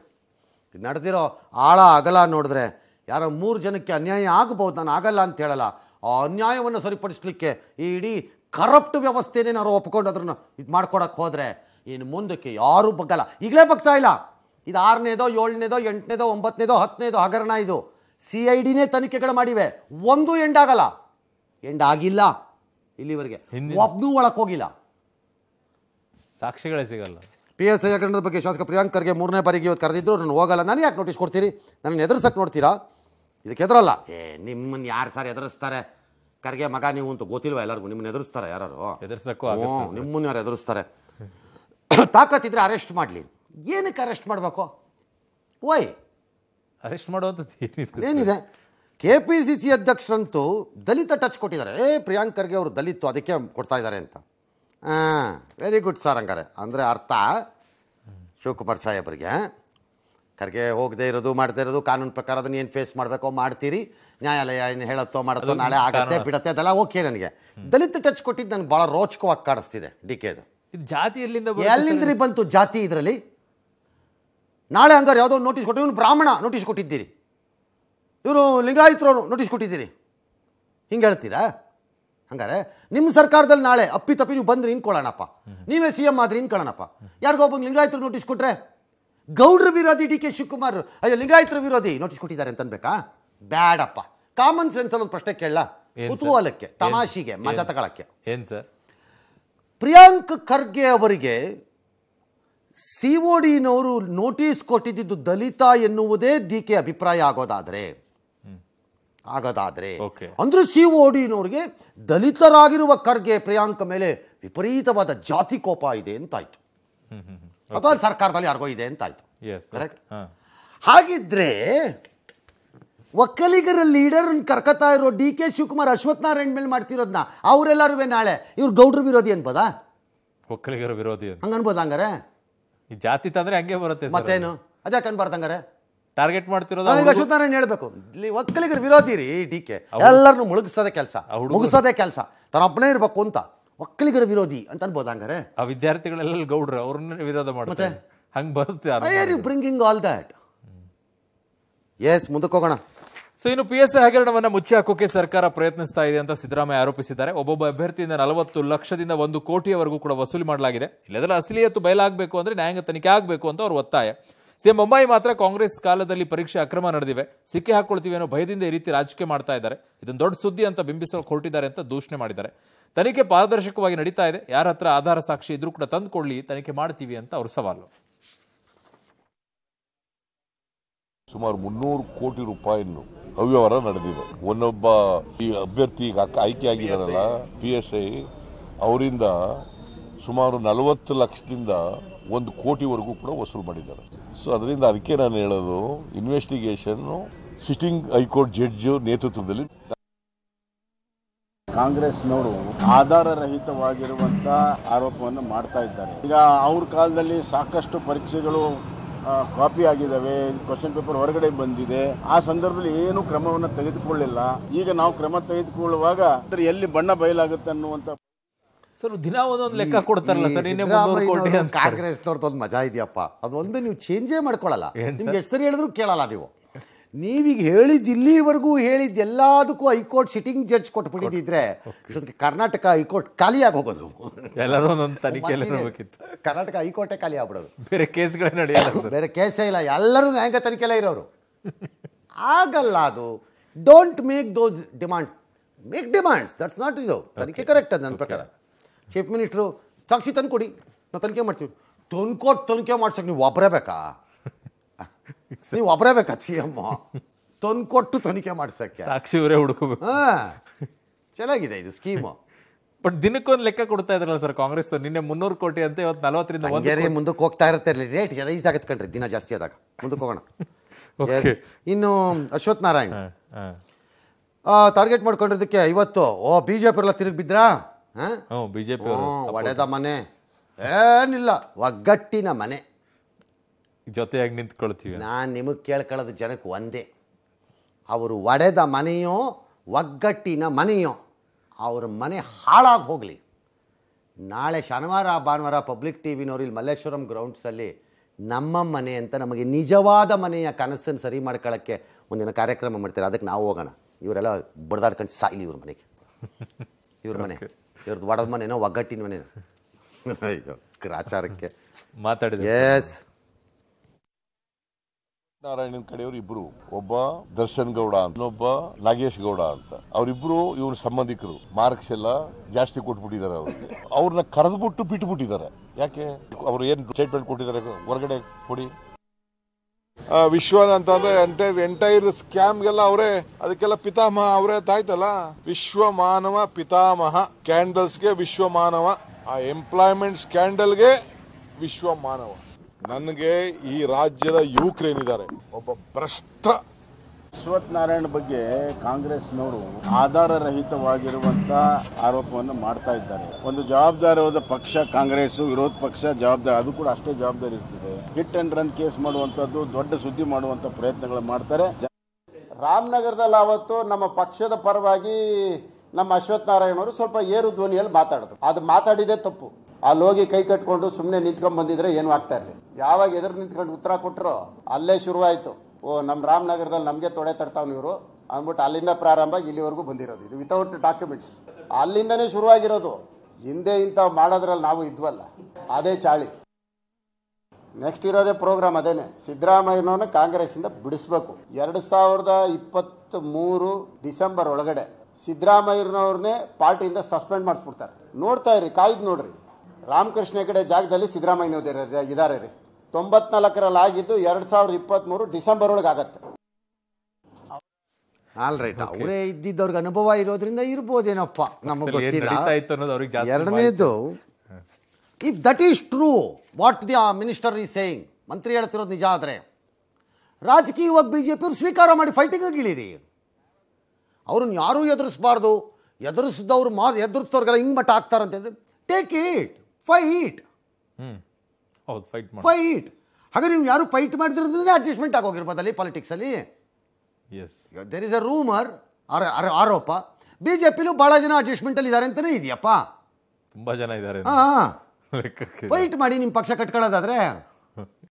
ನಡೆದಿರೋ ಆಳ ಆಗಲ್ಲ ನೋಡಿದ್ರೆ ಯಾರೋ ಮೂರು ಜನಕ್ಕೆ ಅನ್ಯಾಯ ಆಗಬಹುದು ನಾನು ಆಗಲ್ಲ ಅಂತ ಹೇಳಲ್ಲ ಆ ಅನ್ಯಾಯವನ್ನು ಸರಿಪಡಿಸ್ಲಿಕ್ಕೆ ಈ ಇಡೀ ಕರಪ್ಟ್ ವ್ಯವಸ್ಥೆನೇ ನಾವು ಒಪ್ಕೊಂಡು ಅದನ್ನು ಇದು ಮಾಡ್ಕೊಡಕ್ಕೆ ಹೋದರೆ ಇನ್ನು ಮುಂದಕ್ಕೆ ಯಾರೂ ಬಗ್ಗಲ್ಲ ಈಗಲೇ ಬಗ್ತಾ ಇಲ್ಲ ಇದು ಆರನೇದೋ ಏಳನೇದೋ ಎಂಟನೇದೋ ಒಂಬತ್ತನೇದೋ ಹತ್ತನೇದೋ ಹಗರಣ ಇದು ಸಿ ಐ ಡಿನೇ ತನಿಖೆಗಳು ಮಾಡಿವೆ ಒಂದು ಎಂಡಾಗಲ್ಲ ಎಂಡ್ ಆಗಿಲ್ಲ ಇಲ್ಲಿವರೆಗೆ ಒಬ್ಬನೂ ಹೋಗಿಲ್ಲ ಸಾಕ್ಷಿಗಳೇ ಸಿಗಲ್ಲ ಪಿ ಎಸ್ ಐ ಬಗ್ಗೆ ಶಾಸಕ ಪ್ರಿಯಾಂಕ್ ಮೂರನೇ ಬಾರಿಗೆ ಇವತ್ತು ಕರೆದಿದ್ರು ನಾನು ಹೋಗಲ್ಲ ನಾನು ಯಾಕೆ ನೋಟಿಸ್ ಕೊಡ್ತೀರಿ ನನ್ನ ಎದುರಿಸಕ್ಕೆ ನೋಡ್ತೀರಾ ಇದಕ್ಕೆ ಎದುರಲ್ಲ ಏ ನಿಮ್ಮನ್ನ ಯಾರು ಸರ್ ಎದುರಿಸ್ತಾರೆ ಕರ್ಗೆ ಮಗ ನೀವು ಅಂತ ಗೊತ್ತಿಲ್ವಾ ಎಲ್ಲರಿಗೂ ನಿಮ್ಮನ್ನ ಎದುರಿಸ್ತಾರೆ ಯಾರು ಎದುರಿಸಕ್ಕೂ ನಿಮ್ಮನ್ನು ಯಾರು ಎದುರಿಸ್ತಾರೆ <coughs> ತಾಕತ್ತಿದ್ರೆ ಅರೆಸ್ಟ್ ಮಾಡಲಿ ಏನಕ್ಕೆ ಅರೆಸ್ಟ್ ಮಾಡಬೇಕು ಓಯ್ ಅರೆಸ್ಟ್ ಮಾಡುವಂಥದ್ದು ಏನಿದೆ ಕೆ ಪಿ ಸಿ ಸಿ ಅಧ್ಯಕ್ಷರಂತೂ ದಲಿತ ಟಚ್ ಕೊಟ್ಟಿದ್ದಾರೆ ಏ ಪ್ರಿಯಾಂಕರ್ಗೆ ಅವರು ದಲಿತು ಅದಕ್ಕೆ ಕೊಡ್ತಾ ಇದ್ದಾರೆ ಅಂತ ಹಾಂ ವೆರಿ ಗುಡ್ ಸರ್ ಹಂಗಾರೆ ಅಂದರೆ ಅರ್ಥ ಶಿವಕುಮಾರ್ ಸಾಹೇಬರಿಗೆ ಖರ್ಗೆ ಹೋಗದೆ ಇರೋದು ಮಾಡದೇ ಇರೋದು ಕಾನೂನು ಪ್ರಕಾರ ಅದನ್ನ ಏನು ಫೇಸ್ ಮಾಡಬೇಕೋ ಮಾಡ್ತೀರಿ ನ್ಯಾಯಾಲಯ ಏನು ಹೇಳತ್ತೋ ಮಾಡತ್ತೋ ನಾಳೆ ಆಗತ್ತೆ ಬಿಡತ್ತೆ ಅದೆಲ್ಲ ಓಕೆ ನನಗೆ ದಲಿತ ಟಚ್ ಕೊಟ್ಟಿದ್ದು ನನಗೆ ಭಾಳ ರೋಚಕವಾಗಿ ಕಾಣಿಸ್ತಿದೆ ಡಿ ಕೆದು ಇದು ಜಾತಿ ಎಲ್ಲಿಂದ ಬಂತು ಜಾತಿ ಇದರಲ್ಲಿ ನಾಳೆ ಹಂಗಾರೆ ಯಾವುದೋ ನೋಟಿಸ್ ಕೊಟ್ಟು ಇವನು ಬ್ರಾಹ್ಮಣ ನೋಟಿಸ್ ಕೊಟ್ಟಿದ್ದೀರಿ ಇವರು ಲಿಂಗಾಯತರವರು ನೋಟಿಸ್ ಕೊಟ್ಟಿದ್ದೀರಿ ಹಿಂಗೆ ಹೇಳ್ತೀರಾ ಹಂಗಾರೆ ನಿಮ್ಮ ಸರ್ಕಾರದಲ್ಲಿ ನಾಳೆ ಅಪ್ಪಿ ತಪ್ಪಿ ನೀವು ಬಂದ್ರೆ ಇನ್ಕೊಳ್ಳೋಣಪ್ಪ ನೀವೇ ಸಿ ಎಮ್ ಆದ್ರೆ ಇನ್ಕೊಳ್ಳೋಣಪ್ಪ ಯಾರಿಗೊಬ್ಬ ಲಿಂಗಾಯತರು ನೋಟಿಸ್ ಕೊಟ್ರೆ ಗೌಡ್ರ ವಿರೋಧಿ ಡಿ ಕೆ ಶಿವಕುಮಾರ್ ಅಯ್ಯೋ ಲಿಂಗಾಯಿತರ ವಿರೋಧಿ ನೋಟಿಸ್ ಕೊಟ್ಟಿದ್ದಾರೆ ಅಂತ ಬ್ಯಾಡಪ್ಪ ಕಾಮನ್ ಸೆನ್ಸ್ ಅಲ್ಲಿ ಒಂದು ಪ್ರಶ್ನೆ ಕೇಳಲ್ಲ ಕುತೂಹಲಕ್ಕೆ ತಮಾಷೆಗೆ ಮಜಾ ತಗೊಳಕ್ಕೆ ಏನು ಸರ್ ಪ್ರಿಯಾಂಕ್ ಖರ್ಗೆ ಅವರಿಗೆ ಸಿ ಒ ಡಿನವರು ನೋಟಿಸ್ ಕೊಟ್ಟಿದ್ದು ದಲಿತ ಎನ್ನುವುದೇ ಡಿ ಕೆ ಅಭಿಪ್ರಾಯ ಆಗೋದಾದರೆ ಆಗದಾದರೆ ಅಂದ್ರೆ ಸಿ ಓ ಡಿನವ್ರಿಗೆ ದಲಿತರಾಗಿರುವ ಖರ್ಗೆ ಪ್ರಿಯಾಂಕ ಮೇಲೆ ವಿಪರೀತವಾದ ಜಾತಿ ಕೋಪ ಇದೆ ಅಂತಾಯ್ತು ಅಥವಾ ಸರ್ಕಾರದಲ್ಲಿ ಯಾರಿಗೋ ಇದೆ ಅಂತಾಯ್ತು ಕರೆಕ್ಟ್ ಹಾಗಿದ್ರೆ ಒಕ್ಕಲಿಗರ ಲೀಡರ್ ಕರ್ಕತಾ ಇರೋ ಡಿ ಕೆ ಶಿವಕುಮಾರ್ ಅಶ್ವಥ್ ನಾರಾಯಣ್ ಮೇಲೆ ಮಾಡ್ತಿರೋದನ್ನ ಅವರೆಲ್ಲರೂ ನಾಳೆ ಇವ್ರು ಗೌಡ್ರ ವಿರೋಧಿ ಅನ್ಬೋದಾ ಒಕ್ಕಲಿಗರ ವಿರೋಧಿ ಹಂಗನ್ಬೋದ ಹಂಗಾರೆ ಜಾತಿ ತಂದ್ರೆ ಹಂಗೆ ಬರುತ್ತೆ ಮತ್ತೇನು ಅದ್ಯಾಕೆ ಅನ್ಬಾರ್ದು ಹಂಗಾರೆ ಟಾರ್ಗೆಟ್ ಮಾಡ್ತಿರೋದು ಅಶ್ವತ್ಥನಾರಾಯಣ ಹೇಳ್ಬೇಕು ಇಲ್ಲಿ ಒಕ್ಕಲಿಗರ ವಿರೋಧಿ ರೀ ಡಿ ಕೆ ಎಲ್ಲರನ್ನು ಮುಳುಗಿಸೋದೇ ಕೆಲಸ ಮುಗಿಸೋದೇ ಕೆಲಸ ಒಬ್ಬನೇ ಇರಬೇಕು ಅಂತ ಒಕ್ಕಲಿಗರ ವಿರೋಧಿ ಅಂತ ಅನ್ಬೋದು ಹಂಗಾರೆ ಆ ವಿದ್ಯಾರ್ಥಿಗಳೆಲ್ಲ ಗೌಡ್ರು ಅವ್ರನ್ನ ವಿರೋಧ ಮಾಡುತ್ತೆ ಹಂಗೆ ಬರುತ್ತೆ ಬ್ರಿಂಗಿಂಗ್ ಆಲ್ ದಟ್ ಎಸ್ ಮುಂದಕ್ಕೆ ಹೋಗೋಣ ಸೊ ಇನ್ನು ಪಿ ಎಸ್ ಐ ಹಗರಣವನ್ನು ಮುಚ್ಚಿ ಹಾಕೋಕೆ ಸರ್ಕಾರ ಪ್ರಯತ್ನಿಸ್ತಾ ಇದೆ ಅಂತ ಸಿದ್ದರಾಮಯ್ಯ ಆರೋಪಿಸಿದ್ದಾರೆ ಒಬ್ಬೊಬ್ಬ ಅಭ್ಯರ್ಥಿಯಿಂದ ನಲವತ್ತು ಲಕ್ಷದಿಂದ ಒಂದು ಕೋಟಿಯವರೆಗೂ ಕೂಡ ವಸೂಲಿ ಮಾಡಲಾಗಿದೆ ಇಲ್ಲದರ ಅಸಲಿಯತ್ತು ಬಯಲಾಗಬೇಕು ಅಂದರೆ ನ್ಯಾಯಾಂಗ ತನಿಖೆ ಆಗಬೇಕು ಅಂತ ಅವರು ಒತ್ತಾಯ ಸಿಎಂ ಬೊಮ್ಮಾಯಿ ಮಾತ್ರ ಕಾಂಗ್ರೆಸ್ ಕಾಲದಲ್ಲಿ ಪರೀಕ್ಷೆ ಅಕ್ರಮ ನಡೆದಿವೆ ಸಿಕ್ಕಿ ಹಾಕೊಳ್ತೀವಿ ಅನ್ನೋ ಭಯದಿಂದ ಈ ರೀತಿ ರಾಜಕೀಯ ಮಾಡ್ತಾ ಇದ್ದಾರೆ ದೊಡ್ಡ ಸುದ್ದಿ ಅಂತ ಬಿಂಬಿಸಲು ಹೊರಟಿದ್ದಾರೆ ಅಂತ ದೂಷಣೆ ಮಾಡಿದ್ದಾರೆ ತನಿಖೆ ಪಾರದರ್ಶಕವಾಗಿ ನಡೀತಾ ಇದೆ ಯಾರ ಹತ್ರ ಆಧಾರ ಸಾಕ್ಷಿ ಇದ್ರೂ ಕೂಡ ತಂದುಕೊಳ್ಳಿ ತನಿಖೆ ಮಾಡ್ತೀವಿ ಅಂತ ಅವರು ಸವಾಲು ಸುಮಾರು ಮುನ್ನೂರು ಕೋಟಿ ರೂಪಾಯಿ ಅವ್ಯವಹಾರ ನಡೆದಿದೆ ಒಂದೊಬ್ಬ ಈ ಅಭ್ಯರ್ಥಿ ಆಯ್ಕೆ ಆಗಿದ್ದಾರಲ್ಲ ಪಿ ಎಸ್ ಐ ಅವರಿಂದ ಸುಮಾರು ನಲವತ್ತು ಲಕ್ಷದಿಂದ ಒಂದು ಕೋಟಿವರೆಗೂ ಕೂಡ ವಸೂಲು ಮಾಡಿದ್ದಾರೆ ಸೊ ಅದರಿಂದ ಅದಕ್ಕೆ ನಾನು ಹೇಳೋದು ಇನ್ವೆಸ್ಟಿಗೇಷನ್ನು ಸಿಟ್ಟಿಂಗ್ ಹೈಕೋರ್ಟ್ ಜಡ್ಜ್ ನೇತೃತ್ವದಲ್ಲಿ ಕಾಂಗ್ರೆಸ್ನವರು ಆಧಾರ ರಹಿತವಾಗಿರುವಂತ ಆರೋಪವನ್ನು ಮಾಡ್ತಾ ಇದ್ದಾರೆ ಈಗ ಅವ್ರ ಕಾಲದಲ್ಲಿ ಸಾಕಷ್ಟು ಪರೀಕ್ಷೆಗಳು ಕಾಪಿ ಆಗಿದ್ದಾವೆ ಕ್ವಶನ್ ಪೇಪರ್ ಹೊರಗಡೆ ಬಂದಿದೆ ಆ ಸಂದರ್ಭದಲ್ಲಿ ಏನು ಕ್ರಮವನ್ನು ತೆಗೆದುಕೊಳ್ಳಿಲ್ಲ ಈಗ ನಾವು ಕ್ರಮ ತೆಗೆದುಕೊಳ್ಳುವಾಗ ಎಲ್ಲಿ ಬಣ್ಣ ಬಯಲಾಗುತ್ತೆ ಅನ್ನುವಂಥ ಸರ್ ದಿನ ಒಂದೊಂದು ಲೆಕ್ಕ ಕೊಡ್ತಾರಲ್ಲ ಸರ್ ಕಾಂಗ್ರೆಸ್ ಒಂದು ಮಜಾ ಇದೆಯಪ್ಪ ಅದೊಂದು ನೀವು ಚೇಂಜೇ ಮಾಡ್ಕೊಳ್ಳಲ್ಲ ನಿಮ್ಗೆ ಹೆಸರು ಹೇಳಿದ್ರು ಕೇಳಲ್ಲ ನೀವು ನೀವೀಗ ಹೇಳಿದ ಇಲ್ಲಿವರೆಗೂ ಹೇಳಿದ ಎಲ್ಲದಕ್ಕೂ ಹೈಕೋರ್ಟ್ ಸಿಟ್ಟಿಂಗ್ ಜಡ್ಜ್ ಕೊಟ್ಬಿಟ್ಟಿದ್ರೆ ಜೊತೆಗೆ ಕರ್ನಾಟಕ ಹೈಕೋರ್ಟ್ ಖಾಲಿಯಾಗಿ ಹೋಗೋದು ಎಲ್ಲರೂ ಒಂದೊಂದು ತನಿಖೆ ಇರಬೇಕಿತ್ತು ಕರ್ನಾಟಕ ಹೈಕೋರ್ಟೇ ಖಾಲಿ ಆಗ್ಬಿಡೋದು ಬೇರೆ ಕೇಸ್ಗಳೇ ನಡೆಯಲ್ಲ ಬೇರೆ ಕೇಸೇ ಇಲ್ಲ ಎಲ್ಲರೂ ನ್ಯಾಯಾಂಗ ತನಿಖೆಲ್ಲ ಇರೋರು ಆಗಲ್ಲ ಅದು don't make those demand make demands that's not ಇದು ತನಿಖೆ ಕರೆಕ್ಟ್ ಅದು ನನ್ನ ಪ್ರಕಾರ ಚೀಫ್ ಮಿನಿಸ್ಟ್ರು ಸಾಕ್ಷಿ ತಂದು ಕೊಡಿ ನಾವು ತನಿಖೆ ಮಾಡ್ತೀವಿ ತಂದ್ಕೊಟ್ಟು ತನಿಖೆ ಮಾಡ್ಸೋಕೆ ನೀವು ಒಬ್ಬರೇಬೇಕಾ <laughs> ನೀವು ಒಬ್ಬರೇಬೇಕಾ ಸಿ ಎಮ್ ತಂದ್ಕೊಟ್ಟು ತನಿಖೆ ಮಾಡ್ಸೋಕೆ ಸಾಕ್ಷಿ ಇವರೇ ಹುಡುಕೋಬೇಕು ಹಾಂ ಚೆನ್ನಾಗಿದೆ ಇದು ಸ್ಕೀಮು ಬಟ್ ದಿನಕ್ಕೊಂದು ಲೆಕ್ಕ ಕೊಡ್ತಾ ಇದ್ರಲ್ಲ ಸರ್ ಕಾಂಗ್ರೆಸ್ ನಿನ್ನೆ ಮುನ್ನೂರು ಕೋಟಿ ಅಂತ ಇವತ್ತು ನಲವತ್ತರಿಂದ ಮುಂದಕ್ಕೆ ಹೋಗ್ತಾ ಇರುತ್ತೆ ರೇಟ್ ರೈಸ್ ಆಗತ್ತೆ ಕಣ್ರಿ ದಿನ ಜಾಸ್ತಿ ಆದಾಗ ಮುಂದಕ್ಕೆ ಹೋಗೋಣ <laughs> ಇನ್ನು ಅಶ್ವಥ್ ನಾರಾಯಣ್ ಟಾರ್ಗೆಟ್ ಮಾಡ್ಕೊಂಡಿದ್ದಕ್ಕೆ ಇವತ್ತು ಓ ಬಿ ಜೆ ಪಿ ಎಲ್ಲ ತಿರುಗಿ ಬಿದ್ರಾ ಬಿಜೆಪಿ ಒಡೆದ ಮನೆ ಏನಿಲ್ಲ ಒಗ್ಗಟ್ಟಿನ ಮನೆ ಜೊತೆಯಾಗಿ ನಿಂತ್ಕೊಳ್ತೀವಿ ನಾನು ನಿಮಗೆ ಕೇಳ್ಕೊಳ್ಳೋದು ಜನಕ್ಕೆ ಒಂದೇ ಅವರು ಒಡೆದ ಮನೆಯೋ ಒಗ್ಗಟ್ಟಿನ ಮನೆಯೋ ಅವ್ರ ಮನೆ ಹಾಳಾಗಿ ಹೋಗಲಿ ನಾಳೆ ಶನಿವಾರ ಭಾನುವಾರ ಪಬ್ಲಿಕ್ ಟಿ ವಿನವ್ರು ಇಲ್ಲಿ ಮಲ್ಲೇಶ್ವರಂ ಗ್ರೌಂಡ್ಸಲ್ಲಿ ನಮ್ಮ ಮನೆ ಅಂತ ನಮಗೆ ನಿಜವಾದ ಮನೆಯ ಕನಸನ್ನು ಸರಿ ಮಾಡ್ಕೊಳ್ಳೋಕ್ಕೆ ಒಂದಿನ ಕಾರ್ಯಕ್ರಮ ಮಾಡ್ತಾರೆ ಅದಕ್ಕೆ ನಾವು ಹೋಗೋಣ ಇವರೆಲ್ಲ ಬಡ್ದಾಡ್ಕೊಂಡು ಸಾಯ್ಲಿ ಇವ್ರ ಮನೆಗೆ ಇವ್ರ ಮನೆ ಇವ್ರದ್ದು ಒಡದ ಮನೆನೋ ಒಗ್ಗಟ್ಟಿನ ಮನೆ ಅಯ್ಯೋ ಆಚಾರಕ್ಕೆ ಮಾತಾಡಿದ ಎಸ್ ನಾರಾಯಣನ ಕಡೆಯವರು ಇಬ್ರು ಒಬ್ಬ ದರ್ಶನ್ ಗೌಡ ಅಂತ ಇನ್ನೊಬ್ಬ ನಾಗೇಶ್ ಗೌಡ ಅಂತ ಅವರಿಬ್ರು ಇವ್ರ ಸಂಬಂಧಿಕರು ಮಾರ್ಕ್ಸ್ ಎಲ್ಲ ಜಾಸ್ತಿ ಕೊಟ್ಬಿಟ್ಟಿದ್ದಾರೆ ಅವ್ರಿಗೆ ಅವ್ರನ್ನ ಕರೆದ್ಬಿಟ್ಟು ಬಿಟ್ಬಿಟ್ಟಿದ್ದಾರೆ ಯಾಕೆ ಅವ್ರು ಏನು ಸ್ಟೇಟ್ಮೆಂಟ್ ಕೊಟ್ಟಿದ್ದಾರೆ ಹೊರಗಡೆ ಕೊಡಿ ವಿಶ್ವನ ಅಂತಂದ್ರೆ ಎಂಟೈರ್ ಎಂಟೈರ್ ಸ್ಕ್ಯಾಮ್ಗೆಲ್ಲ ಅವರೇ ಅದಕ್ಕೆಲ್ಲ ಪಿತಾಮಹ ಅವರೇ ತಾಯ್ತಲ್ಲ ವಿಶ್ವ ಮಾನವ ಪಿತಾಮಹ ಕ್ಯಾಂಡಲ್ಸ್ಗೆ ವಿಶ್ವ ಮಾನವ ಆ ಎಂಪ್ಲಾಯ್ಮೆಂಟ್ ಸ್ಕ್ಯಾಂಡಲ್ಗೆ ವಿಶ್ವ ಮಾನವ ನನಗೆ ಈ ರಾಜ್ಯದ ಯುವಕರೇನಿದ್ದಾರೆ ಒಬ್ಬ ಭ್ರಷ್ಟ ನಾರಾಯಣ ಬಗ್ಗೆ ನೋಡು ಆಧಾರ ರಹಿತವಾಗಿರುವಂತ ಆರೋಪವನ್ನು ಮಾಡ್ತಾ ಇದ್ದಾರೆ ಒಂದು ಜವಾಬ್ದಾರವಾದ ಪಕ್ಷ ಕಾಂಗ್ರೆಸ್ ವಿರೋಧ ಪಕ್ಷ ಜವಾಬ್ದಾರಿ ಅದು ಕೂಡ ಅಷ್ಟೇ ಜವಾಬ್ದಾರಿ ಇರ್ತದೆ ಹಿಟ್ ಅಂಡ್ ರನ್ ಕೇಸ್ ಮಾಡುವಂಥದ್ದು ದೊಡ್ಡ ಸುದ್ದಿ ಮಾಡುವಂಥ ಪ್ರಯತ್ನಗಳು ಮಾಡ್ತಾರೆ ರಾಮನಗರದಲ್ಲಿ ಅವತ್ತು ನಮ್ಮ ಪಕ್ಷದ ಪರವಾಗಿ ನಮ್ಮ ಅಶ್ವಥ್ ನಾರಾಯಣ ಅವರು ಸ್ವಲ್ಪ ಏರು ಧ್ವನಿಯಲ್ಲಿ ಮಾತಾಡಿದ್ರು ಅದು ಮಾತಾಡಿದೆ ತಪ್ಪು ಅಲ್ಲಿ ಹೋಗಿ ಕೈ ಕಟ್ಕೊಂಡು ಸುಮ್ಮನೆ ನಿಂತ್ಕೊಂಡ್ ಬಂದಿದ್ರೆ ಏನು ಆಗ್ತಾ ಇರಲಿ ಯಾವಾಗ ಎದುರು ನಿಂತ್ಕೊಂಡು ಉತ್ತರ ಕೊಟ್ಟರು ಅಲ್ಲೇ ಶುರುವಾಯಿತು ಓ ನಮ್ಮ ರಾಮನಗರದಲ್ಲಿ ನಮಗೆ ತೊಡೆ ತರ್ತಾವ್ ಇವರು ಅಂದ್ಬಿಟ್ಟು ಅಲ್ಲಿಂದ ಪ್ರಾರಂಭ ಇಲ್ಲಿವರೆಗೂ ಬಂದಿರೋದು ಇದು ವಿತೌಟ್ ಡಾಕ್ಯುಮೆಂಟ್ಸ್ ಅಲ್ಲಿಂದನೇ ಶುರುವಾಗಿರೋದು ಹಿಂದೆ ಇಂಥವು ಮಾಡೋದ್ರಲ್ಲಿ ನಾವು ಇದ್ವಲ್ಲ ಅದೇ ಚಾಳಿ ನೆಕ್ಸ್ಟ್ ಇರೋದೇ ಪ್ರೋಗ್ರಾಮ್ ಅದೇನೆ ಕಾಂಗ್ರೆಸ್ ಕಾಂಗ್ರೆಸ್ಸಿಂದ ಬಿಡಿಸ್ಬೇಕು ಎರಡು ಸಾವಿರದ ಇಪ್ಪತ್ತ್ ಮೂರು ಡಿಸೆಂಬರ್ ಒಳಗಡೆ ಸಿದ್ದರಾಮಯ್ಯನವ್ರನ್ನೇ ಪಾರ್ಟಿಯಿಂದ ಸಸ್ಪೆಂಡ್ ಮಾಡಿಸ್ಬಿಡ್ತಾರೆ ನೋಡ್ತಾ ಇರಿ ಕಾಯ್ದು ನೋಡ್ರಿ ರಾಮಕೃಷ್ಣ ಕಡೆ ಜಾಗದಲ್ಲಿ ಸಿದ್ದರಾಮಯ್ಯನವ್ರು ಇದಾರೆ ರೀ ತೊಂಬತ್ನಾಲ್ಕರಲ್ಲಿ ಆಗಿದ್ದು ಎರಡು ಸಾವಿರದ ಮೂರು ಡಿಸೆಂಬರ್ ಒಳಗೆ ಆಗತ್ತೆ ಅವರೇ ಇದ್ದಿದ್ದವ್ರಿಗೆ ಅನುಭವ ಇರೋದ್ರಿಂದ ಇರ್ಬೋದೇನಪ್ಪ ನಮಗೆ ಗೊತ್ತಿಲ್ಲ ಎರಡನೇದು if that is true what the minister is saying ಮಂತ್ರಿ ಹೇಳ್ತಿರೋದು ನಿಜ ಆದರೆ ರಾಜಕೀಯವಾಗಿ ಬಿ ಜೆ ಪಿಯವ್ರು ಸ್ವೀಕಾರ ಮಾಡಿ ಫೈಟಿಂಗ್ ಇಳಿರಿ ಅವ್ರನ್ನ ಯಾರೂ ಎದುರಿಸಬಾರ್ದು ಎದುರಿಸಿದವ್ರು ಮಾ ಎದುರಿಸಿದವ್ರಿಗೆಲ್ಲ ಹಿಂಗೆ ಮಟ್ಟ ಆಗ್ತಾರಂತ ಟೇಕ್ ಇಟ್ ಫೈಟ್ ಹೌದು ಫೈಟ್ ಫೈಟ್ ಹಾಗೆ ನೀವು ಯಾರು ಫೈಟ್ ಮಾಡಿದ್ರೆ ಅಡ್ಜಸ್ಟ್ಮೆಂಟ್ ಆಗೋಗಿರ್ಬೋದು ಅಲ್ಲಿ ಪಾಲಿಟಿಕ್ಸಲ್ಲಿ yes there is a rumour or ಆರೋಪ ಬಿ ಜೆ ಪಿಲೂ ಭಾಳ ಜನ ಅಡ್ಜಸ್ಟ್ಮೆಂಟಲ್ಲಿ ಇದ್ದಾರೆ ಅಂತಲೇ ಇದೆಯಪ್ಪ ತುಂಬ ಜನ ಇದ್ದಾರೆ ಹಾಂ ವೈಟ್ <laughs> ಮಾಡಿ ನಿಮ್ಮ ಪಕ್ಷ ಕಟ್ಕೊಳ್ಳೋದಾದ್ರೆ